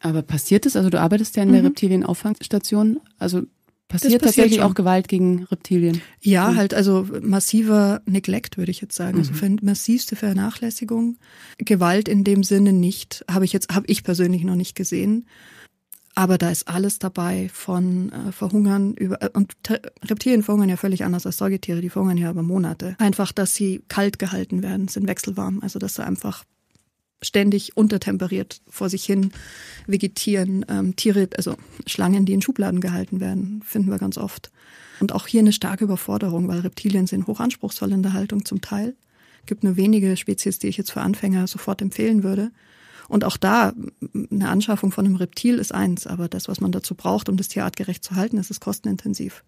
Aber passiert es? Also du arbeitest ja in der mhm. Reptilienauffangstation. Also Passiert, passiert tatsächlich schon. auch Gewalt gegen Reptilien. Ja, mhm. halt, also massiver Neglect, würde ich jetzt sagen. also Mhm. Also massivste Vernachlässigung. Gewalt in dem Sinne nicht, habe ich jetzt, habe ich persönlich noch nicht gesehen. Aber da ist alles dabei von äh, Verhungern über äh, und Reptilien verhungern ja völlig anders als Säugetiere, die verhungern ja über Monate. Einfach, dass sie kalt gehalten werden, sind wechselwarm, also dass sie einfach ständig untertemperiert vor sich hin vegetieren. Ähm, Tiere, also Schlangen, die in Schubladen gehalten werden, finden wir ganz oft. Und auch hier eine starke Überforderung, weil Reptilien sind hochanspruchsvoll in der Haltung zum Teil. Gibt nur wenige Spezies, die ich jetzt für Anfänger sofort empfehlen würde. Und auch da, eine Anschaffung von einem Reptil ist eins, aber das, was man dazu braucht, um das Tier artgerecht zu halten, ist es kostenintensiv.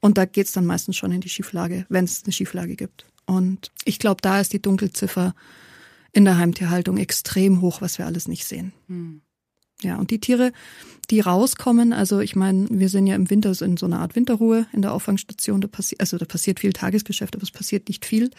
Und da geht's dann meistens schon in die Schieflage, wenn es eine Schieflage gibt. Und ich glaube, da ist die Dunkelziffer in der Heimtierhaltung extrem hoch, was wir alles nicht sehen. Mhm. Ja, und die Tiere, die rauskommen, also ich meine, wir sind ja im Winter in so einer Art Winterruhe in der Auffangstation, da passiert, also da passiert viel Tagesgeschäft, aber es passiert nicht viel.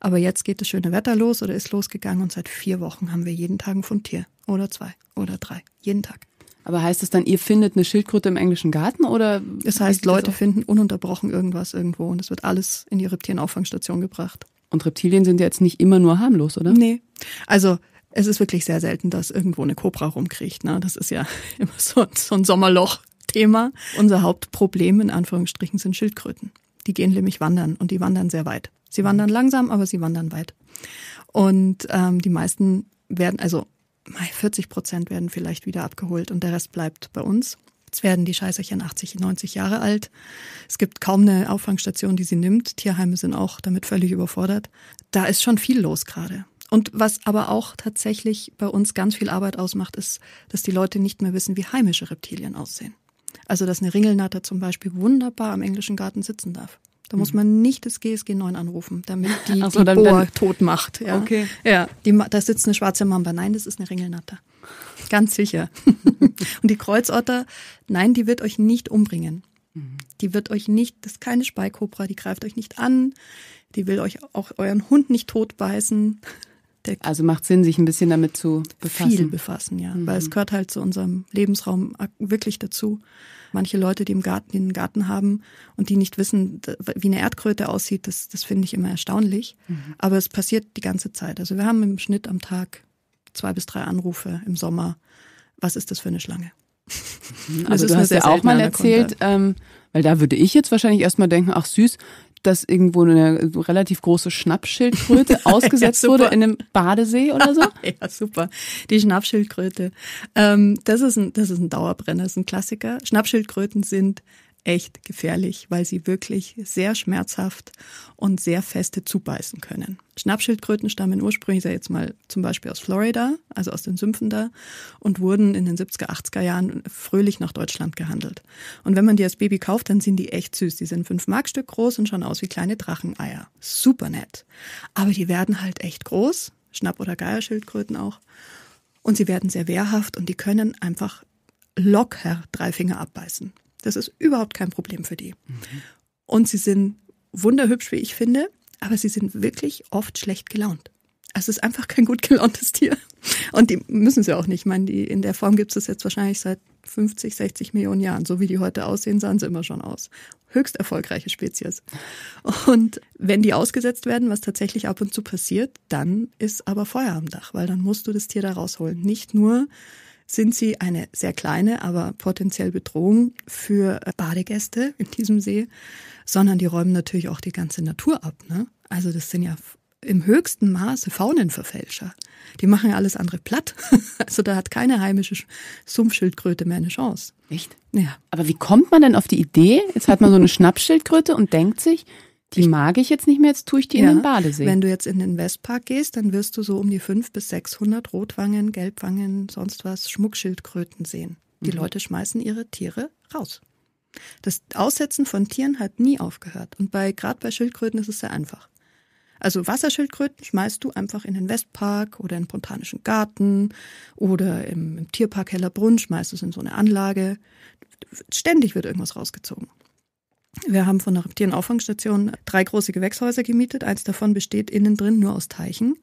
Aber jetzt geht das schöne Wetter los oder ist losgegangen und seit vier Wochen haben wir jeden Tag ein Fundtier oder zwei oder drei, jeden Tag. Aber heißt das dann, ihr findet eine Schildkröte im englischen Garten oder? Das heißt, Leute finden ununterbrochen irgendwas irgendwo und es wird alles in die Reptilienauffangstation gebracht. Und Reptilien sind ja jetzt nicht immer nur harmlos, oder? Nee, also es ist wirklich sehr selten, dass irgendwo eine Cobra rumkriegt. Ne? Das ist ja immer so, so ein Sommerloch-Thema. Unser Hauptproblem in Anführungsstrichen sind Schildkröten. Die gehen nämlich wandern und die wandern sehr weit. Sie wandern langsam, aber sie wandern weit. Und ähm, die meisten werden, also 40 Prozent werden vielleicht wieder abgeholt und der Rest bleibt bei uns. Jetzt werden die Scheißerchen 80, 90 Jahre alt. Es gibt kaum eine Auffangstation, die sie nimmt. Tierheime sind auch damit völlig überfordert. Da ist schon viel los gerade. Und was aber auch tatsächlich bei uns ganz viel Arbeit ausmacht, ist, dass die Leute nicht mehr wissen, wie heimische Reptilien aussehen. Also, dass eine Ringelnatter zum Beispiel wunderbar am englischen Garten sitzen darf. Da muss mhm. man nicht das GSG 9 anrufen, damit die, so, die dann, Bohr tot macht. Ja. Okay. Ja, die, da sitzt eine schwarze Mamba. Nein, das ist eine Ringelnatter. Ganz sicher. Und die Kreuzotter, nein, die wird euch nicht umbringen. Mhm. Die wird euch nicht, das ist keine Speikobra, die greift euch nicht an. Die will euch auch euren Hund nicht totbeißen. Richtig. Also macht Sinn, sich ein bisschen damit zu befassen. Viel befassen, ja. Mhm. Weil es gehört halt zu unserem Lebensraum wirklich dazu. Manche Leute, die im Garten, die einen Garten haben und die nicht wissen, wie eine Erdkröte aussieht, das, das finde ich immer erstaunlich. Mhm. Aber es passiert die ganze Zeit. Also wir haben im Schnitt am Tag zwei bis drei Anrufe im Sommer. Was ist das für eine Schlange? Mhm. Also du hast ja auch mal erzählt, ähm, weil da würde ich jetzt wahrscheinlich erstmal denken, ach süß, dass irgendwo eine relativ große Schnappschildkröte ausgesetzt ja, wurde in einem Badesee oder so? ja, super. Die Schnappschildkröte. Ähm, das, ist ein, das ist ein Dauerbrenner, das ist ein Klassiker. Schnappschildkröten sind echt gefährlich, weil sie wirklich sehr schmerzhaft und sehr feste zubeißen können. Schnappschildkröten stammen ursprünglich ja jetzt mal zum Beispiel aus Florida, also aus den Sümpfen da, und wurden in den 70er, 80er Jahren fröhlich nach Deutschland gehandelt. Und wenn man die als Baby kauft, dann sind die echt süß. Die sind fünf Markstück groß und schauen aus wie kleine Dracheneier. Super nett. Aber die werden halt echt groß, Schnapp- oder Geierschildkröten auch. Und sie werden sehr wehrhaft und die können einfach locker drei Finger abbeißen. Das ist überhaupt kein Problem für die. Mhm. Und sie sind wunderhübsch, wie ich finde, aber sie sind wirklich oft schlecht gelaunt. Also es ist einfach kein gut gelauntes Tier. Und die müssen sie auch nicht. Ich meine, die, in der Form gibt es jetzt wahrscheinlich seit 50, 60 Millionen Jahren. So wie die heute aussehen, sahen sie immer schon aus. Höchst erfolgreiche Spezies. Und wenn die ausgesetzt werden, was tatsächlich ab und zu passiert, dann ist aber Feuer am Dach, weil dann musst du das Tier da rausholen. Nicht nur, sind sie eine sehr kleine, aber potenziell Bedrohung für äh, Badegäste in diesem See, sondern die räumen natürlich auch die ganze Natur ab. Ne? Also das sind ja im höchsten Maße Faunenverfälscher. Die machen ja alles andere platt. Also da hat keine heimische Sumpfschildkröte mehr eine Chance. Echt? Ja. Aber wie kommt man denn auf die Idee? Jetzt hat man so eine Schnappschildkröte und denkt sich, die ich, mag ich jetzt nicht mehr, jetzt tue ich die ja, in den Badesee. Wenn du jetzt in den Westpark gehst, dann wirst du so um die 500 bis 600 Rotwangen, Gelbwangen, sonst was, Schmuckschildkröten sehen. Die mhm. Leute schmeißen ihre Tiere raus. Das Aussetzen von Tieren hat nie aufgehört. Und bei, gerade bei Schildkröten ist es sehr einfach. Also Wasserschildkröten schmeißt du einfach in den Westpark oder in den Botanischen Garten oder im, im Tierpark Hellerbrunn schmeißt du es in so eine Anlage. Ständig wird irgendwas rausgezogen. Wir haben von der Reptilienauffangstation drei große Gewächshäuser gemietet. Eins davon besteht innen drin nur aus Teichen,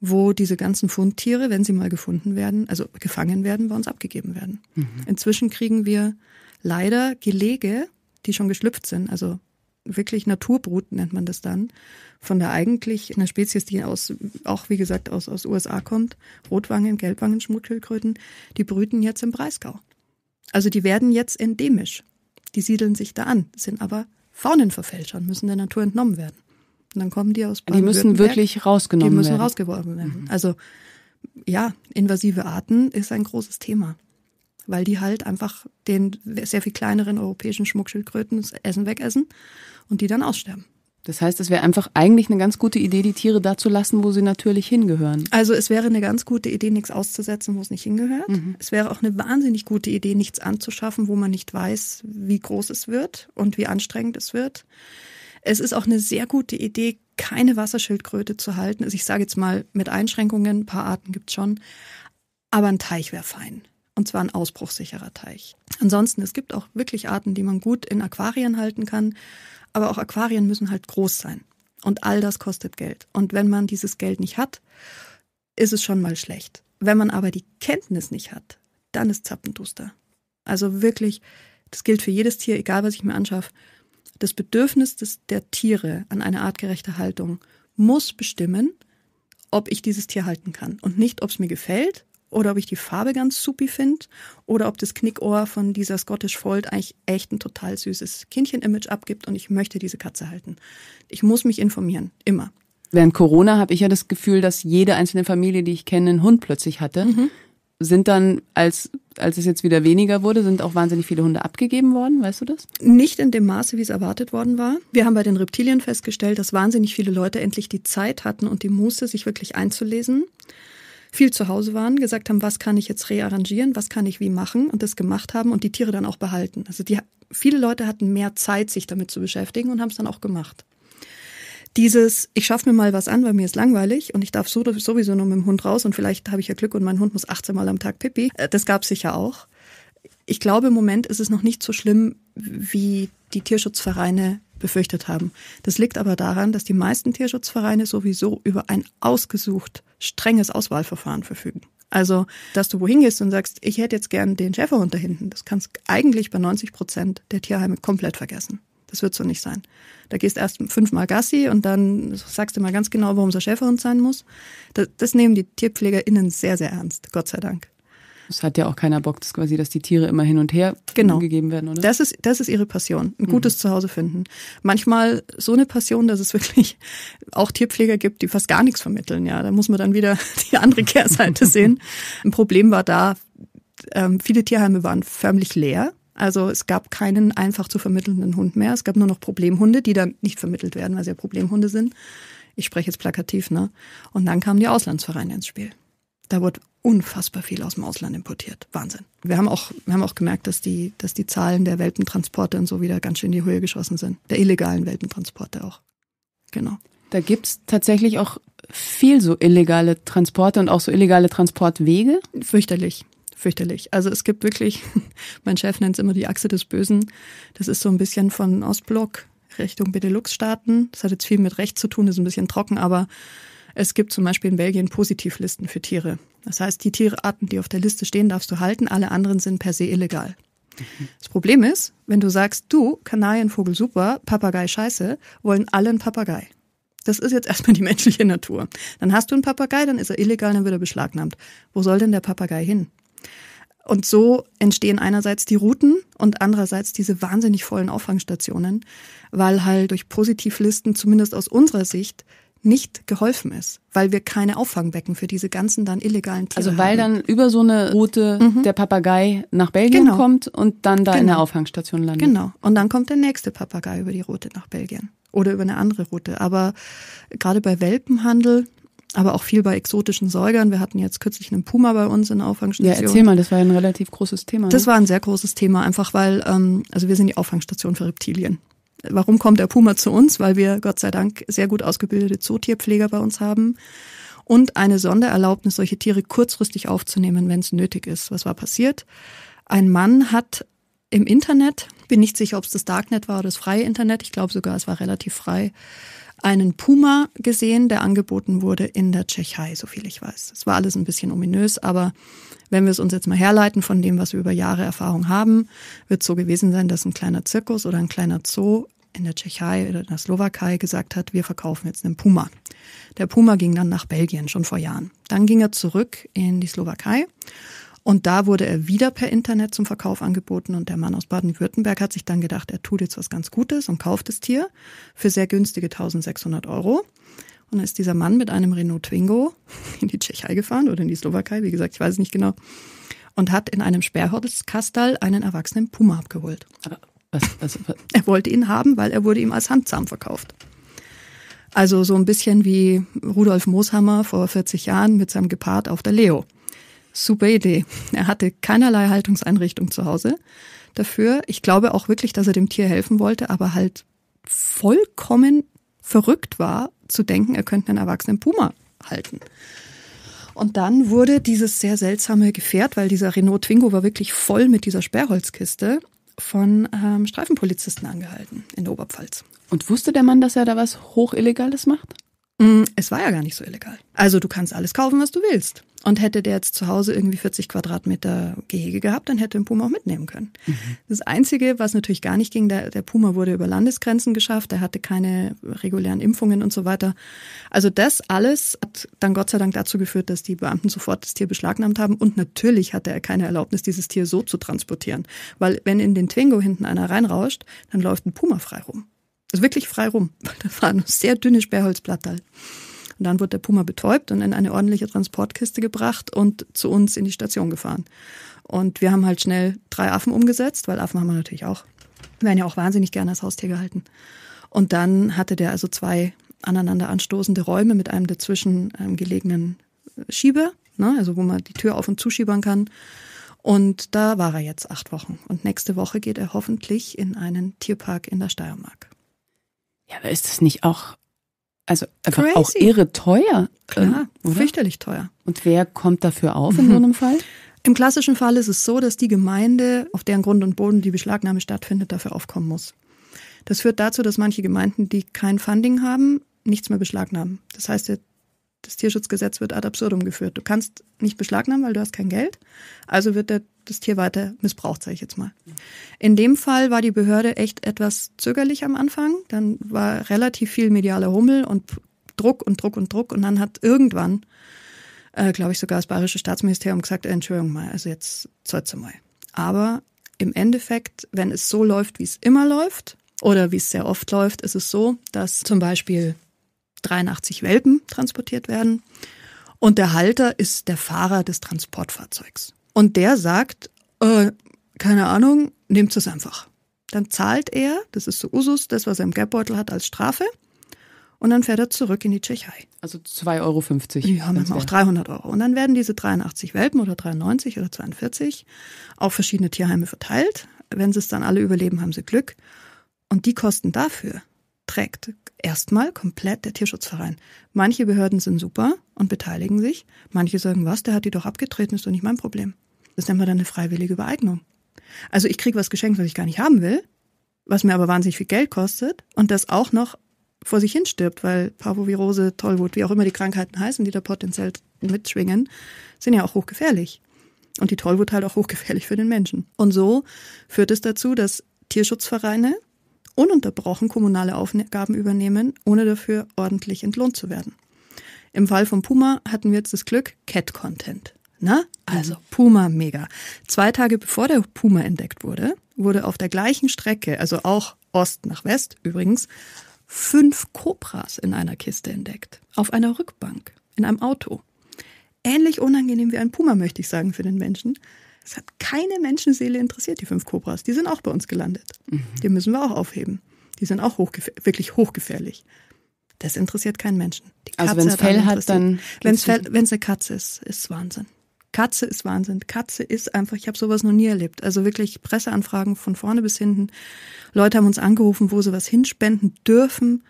wo diese ganzen Fundtiere, wenn sie mal gefunden werden, also gefangen werden, bei uns abgegeben werden. Mhm. Inzwischen kriegen wir leider Gelege, die schon geschlüpft sind, also wirklich Naturbrut nennt man das dann, von der eigentlich einer Spezies, die aus, auch wie gesagt aus, aus USA kommt, Rotwangen, Gelbwangen, Schmutzschildkröten, die brüten jetzt im Breisgau. Also die werden jetzt endemisch. Die siedeln sich da an, sind aber Faunenverfälscher und müssen der Natur entnommen werden. Und dann kommen die aus Die müssen wirklich rausgenommen werden. Die müssen rausgeworfen werden. Mhm. Also ja, invasive Arten ist ein großes Thema, weil die halt einfach den sehr viel kleineren europäischen Schmuckschildkröten das Essen wegessen und die dann aussterben. Das heißt, es wäre einfach eigentlich eine ganz gute Idee, die Tiere da zu lassen, wo sie natürlich hingehören. Also es wäre eine ganz gute Idee, nichts auszusetzen, wo es nicht hingehört. Mhm. Es wäre auch eine wahnsinnig gute Idee, nichts anzuschaffen, wo man nicht weiß, wie groß es wird und wie anstrengend es wird. Es ist auch eine sehr gute Idee, keine Wasserschildkröte zu halten. Also ich sage jetzt mal mit Einschränkungen, ein paar Arten gibt es schon. Aber ein Teich wäre fein. Und zwar ein ausbruchssicherer Teich. Ansonsten, es gibt auch wirklich Arten, die man gut in Aquarien halten kann. Aber auch Aquarien müssen halt groß sein. Und all das kostet Geld. Und wenn man dieses Geld nicht hat, ist es schon mal schlecht. Wenn man aber die Kenntnis nicht hat, dann ist Zappenduster. Also wirklich, das gilt für jedes Tier, egal was ich mir anschaffe. Das Bedürfnis des, der Tiere an eine artgerechte Haltung muss bestimmen, ob ich dieses Tier halten kann. Und nicht, ob es mir gefällt oder ob ich die Farbe ganz supi finde oder ob das Knickohr von dieser Scottish Fold eigentlich echt ein total süßes Kindchen-Image abgibt und ich möchte diese Katze halten. Ich muss mich informieren, immer. Während Corona habe ich ja das Gefühl, dass jede einzelne Familie, die ich kenne, einen Hund plötzlich hatte. Mhm. Sind dann, als, als es jetzt wieder weniger wurde, sind auch wahnsinnig viele Hunde abgegeben worden, weißt du das? Nicht in dem Maße, wie es erwartet worden war. Wir haben bei den Reptilien festgestellt, dass wahnsinnig viele Leute endlich die Zeit hatten und die Muße, sich wirklich einzulesen viel zu Hause waren, gesagt haben, was kann ich jetzt rearrangieren, was kann ich wie machen und das gemacht haben und die Tiere dann auch behalten. Also die, viele Leute hatten mehr Zeit, sich damit zu beschäftigen und haben es dann auch gemacht. Dieses, ich schaffe mir mal was an, weil mir ist langweilig und ich darf sowieso nur mit dem Hund raus und vielleicht habe ich ja Glück und mein Hund muss 18 Mal am Tag pipi, äh, das gab es sicher auch. Ich glaube, im Moment ist es noch nicht so schlimm, wie die Tierschutzvereine befürchtet haben. Das liegt aber daran, dass die meisten Tierschutzvereine sowieso über ein ausgesucht strenges Auswahlverfahren verfügen. Also, dass du wohin gehst und sagst, ich hätte jetzt gern den Schäferhund da hinten, das kannst eigentlich bei 90 Prozent der Tierheime komplett vergessen. Das wird so nicht sein. Da gehst erst fünfmal Gassi und dann sagst du mal ganz genau, warum es der Schäferhund sein muss. Das, das nehmen die TierpflegerInnen sehr, sehr ernst, Gott sei Dank. Es hat ja auch keiner Bock, dass quasi, dass die Tiere immer hin und her genau. gegeben werden, oder? Das ist, das ist ihre Passion. Ein mhm. gutes mhm. Zuhause finden. Manchmal so eine Passion, dass es wirklich auch Tierpfleger gibt, die fast gar nichts vermitteln. Ja, da muss man dann wieder die andere Kehrseite sehen. Ein Problem war da, ähm, viele Tierheime waren förmlich leer. Also es gab keinen einfach zu vermittelnden Hund mehr. Es gab nur noch Problemhunde, die dann nicht vermittelt werden, weil sie ja Problemhunde sind. Ich spreche jetzt plakativ, ne? Und dann kamen die Auslandsvereine ins Spiel. Da wurde unfassbar viel aus dem Ausland importiert. Wahnsinn. Wir haben auch, wir haben auch gemerkt, dass die, dass die Zahlen der Welpentransporte und so wieder ganz schön in die Höhe geschossen sind. Der illegalen Welpentransporte auch. Genau. Da gibt es tatsächlich auch viel so illegale Transporte und auch so illegale Transportwege? Fürchterlich. Fürchterlich. Also es gibt wirklich, mein Chef nennt es immer die Achse des Bösen. Das ist so ein bisschen von Ostblock Richtung Benelux-Staaten. Das hat jetzt viel mit Recht zu tun, ist ein bisschen trocken, aber es gibt zum Beispiel in Belgien Positivlisten für Tiere. Das heißt, die Tierarten, die auf der Liste stehen, darfst du halten, alle anderen sind per se illegal. Mhm. Das Problem ist, wenn du sagst, du, Kanarienvogel super, Papagei scheiße, wollen alle einen Papagei. Das ist jetzt erstmal die menschliche Natur. Dann hast du einen Papagei, dann ist er illegal, dann wird er beschlagnahmt. Wo soll denn der Papagei hin? Und so entstehen einerseits die Routen und andererseits diese wahnsinnig vollen Auffangstationen, weil halt durch Positivlisten, zumindest aus unserer Sicht, nicht geholfen ist, weil wir keine Auffangbecken für diese ganzen dann illegalen Tiere haben. Also weil haben. dann über so eine Route mhm. der Papagei nach Belgien genau. kommt und dann da genau. in der genau. Auffangstation landet. Genau. Und dann kommt der nächste Papagei über die Route nach Belgien oder über eine andere Route. Aber gerade bei Welpenhandel, aber auch viel bei exotischen Säugern. Wir hatten jetzt kürzlich einen Puma bei uns in der Auffangstation. Ja, erzähl mal, das war ein relativ großes Thema. Ne? Das war ein sehr großes Thema, einfach weil, ähm, also wir sind die Auffangstation für Reptilien. Warum kommt der Puma zu uns? Weil wir Gott sei Dank sehr gut ausgebildete Zootierpfleger bei uns haben und eine Sondererlaubnis, solche Tiere kurzfristig aufzunehmen, wenn es nötig ist. Was war passiert? Ein Mann hat im Internet, bin nicht sicher, ob es das Darknet war oder das freie Internet, ich glaube sogar, es war relativ frei, einen Puma gesehen, der angeboten wurde in der Tschechei, so viel ich weiß. Es war alles ein bisschen ominös, aber wenn wir es uns jetzt mal herleiten von dem, was wir über Jahre Erfahrung haben, wird es so gewesen sein, dass ein kleiner Zirkus oder ein kleiner Zoo in der Tschechei oder in der Slowakei gesagt hat, wir verkaufen jetzt einen Puma. Der Puma ging dann nach Belgien schon vor Jahren. Dann ging er zurück in die Slowakei und da wurde er wieder per Internet zum Verkauf angeboten und der Mann aus Baden-Württemberg hat sich dann gedacht, er tut jetzt was ganz Gutes und kauft das Tier für sehr günstige 1600 Euro. Und dann ist dieser Mann mit einem Renault Twingo in die Tschechei gefahren oder in die Slowakei, wie gesagt, ich weiß es nicht genau, und hat in einem Sperrholzkastal einen erwachsenen Puma abgeholt. was, was, was? Er wollte ihn haben, weil er wurde ihm als Handzahm verkauft. Also so ein bisschen wie Rudolf Mooshammer vor 40 Jahren mit seinem Gepard auf der Leo. Super Idee. Er hatte keinerlei Haltungseinrichtung zu Hause dafür. Ich glaube auch wirklich, dass er dem Tier helfen wollte, aber halt vollkommen verrückt war zu denken, er könnte einen erwachsenen Puma halten. Und dann wurde dieses sehr seltsame Gefährt, weil dieser Renault Twingo war wirklich voll mit dieser Sperrholzkiste, von ähm, Streifenpolizisten angehalten in der Oberpfalz. Und wusste der Mann, dass er da was Hochillegales macht? Mm, es war ja gar nicht so illegal. Also du kannst alles kaufen, was du willst. Und hätte der jetzt zu Hause irgendwie 40 Quadratmeter Gehege gehabt, dann hätte den Puma auch mitnehmen können. Mhm. Das Einzige, was natürlich gar nicht ging, der, der Puma wurde über Landesgrenzen geschafft, er hatte keine regulären Impfungen und so weiter. Also das alles hat dann Gott sei Dank dazu geführt, dass die Beamten sofort das Tier beschlagnahmt haben. Und natürlich hatte er keine Erlaubnis, dieses Tier so zu transportieren. Weil wenn in den Twingo hinten einer reinrauscht, dann läuft ein Puma frei rum. Also wirklich frei rum. Da war ein sehr dünnes Sperrholzblattal. Und dann wurde der Puma betäubt und in eine ordentliche Transportkiste gebracht und zu uns in die Station gefahren. Und wir haben halt schnell drei Affen umgesetzt, weil Affen haben wir natürlich auch. Wir werden ja auch wahnsinnig gerne als Haustier gehalten. Und dann hatte der also zwei aneinander anstoßende Räume mit einem dazwischen ähm, gelegenen äh, Schieber, ne, also wo man die Tür auf und zuschiebern kann. Und da war er jetzt acht Wochen. Und nächste Woche geht er hoffentlich in einen Tierpark in der Steiermark. Ja, aber ist das nicht auch, also einfach Crazy. auch irre teuer? Klar, äh, oder? fürchterlich teuer. Und wer kommt dafür auf mhm. in so mhm. einem Fall? Im klassischen Fall ist es so, dass die Gemeinde, auf deren Grund und Boden die Beschlagnahme stattfindet, dafür aufkommen muss. Das führt dazu, dass manche Gemeinden, die kein Funding haben, nichts mehr beschlagnahmen. Das heißt, das Tierschutzgesetz wird ad absurdum geführt. Du kannst nicht beschlagnahmen, weil du hast kein Geld. Also wird der das Tier weiter missbraucht, sage ich jetzt mal. In dem Fall war die Behörde echt etwas zögerlich am Anfang. Dann war relativ viel medialer Hummel und Druck und Druck und Druck. Und dann hat irgendwann, äh, glaube ich, sogar das bayerische Staatsministerium gesagt, Entschuldigung mal, also jetzt Zeug mal. Aber im Endeffekt, wenn es so läuft, wie es immer läuft, oder wie es sehr oft läuft, ist es so, dass zum Beispiel 83 Welpen transportiert werden und der Halter ist der Fahrer des Transportfahrzeugs. Und der sagt, äh, keine Ahnung, nehmt es einfach. Dann zahlt er, das ist so Usus, das, was er im Geldbeutel hat, als Strafe. Und dann fährt er zurück in die Tschechei. Also 2,50 Euro. Ja, manchmal auch 300 Euro. Und dann werden diese 83 Welpen oder 93 oder 42 auf verschiedene Tierheime verteilt. Wenn sie es dann alle überleben, haben sie Glück. Und die Kosten dafür trägt erstmal komplett der Tierschutzverein. Manche Behörden sind super und beteiligen sich. Manche sagen, was, der hat die doch abgetreten, ist doch nicht mein Problem. Das nennt man dann eine freiwillige Übereignung. Also ich krieg was geschenkt, was ich gar nicht haben will, was mir aber wahnsinnig viel Geld kostet und das auch noch vor sich hin stirbt, weil Parvovirose, Tollwut, wie auch immer die Krankheiten heißen, die da potenziell mitschwingen, sind ja auch hochgefährlich. Und die Tollwut halt auch hochgefährlich für den Menschen. Und so führt es dazu, dass Tierschutzvereine ununterbrochen kommunale Aufgaben übernehmen, ohne dafür ordentlich entlohnt zu werden. Im Fall von Puma hatten wir jetzt das Glück Cat Content. Ne? Also mhm. Puma mega. Zwei Tage bevor der Puma entdeckt wurde, wurde auf der gleichen Strecke, also auch Ost nach West übrigens, fünf Kobras in einer Kiste entdeckt. Auf einer Rückbank, in einem Auto. Ähnlich unangenehm wie ein Puma, möchte ich sagen, für den Menschen. Es hat keine Menschenseele interessiert, die fünf Kobras. Die sind auch bei uns gelandet. Mhm. Die müssen wir auch aufheben. Die sind auch hochgefähr wirklich hochgefährlich. Das interessiert keinen Menschen. also wenn es Fell hat, dann. Wenn es eine Katze ist, ist Wahnsinn. Katze ist Wahnsinn. Katze ist einfach, ich habe sowas noch nie erlebt. Also wirklich Presseanfragen von vorne bis hinten. Leute haben uns angerufen, wo sie was hinspenden dürfen.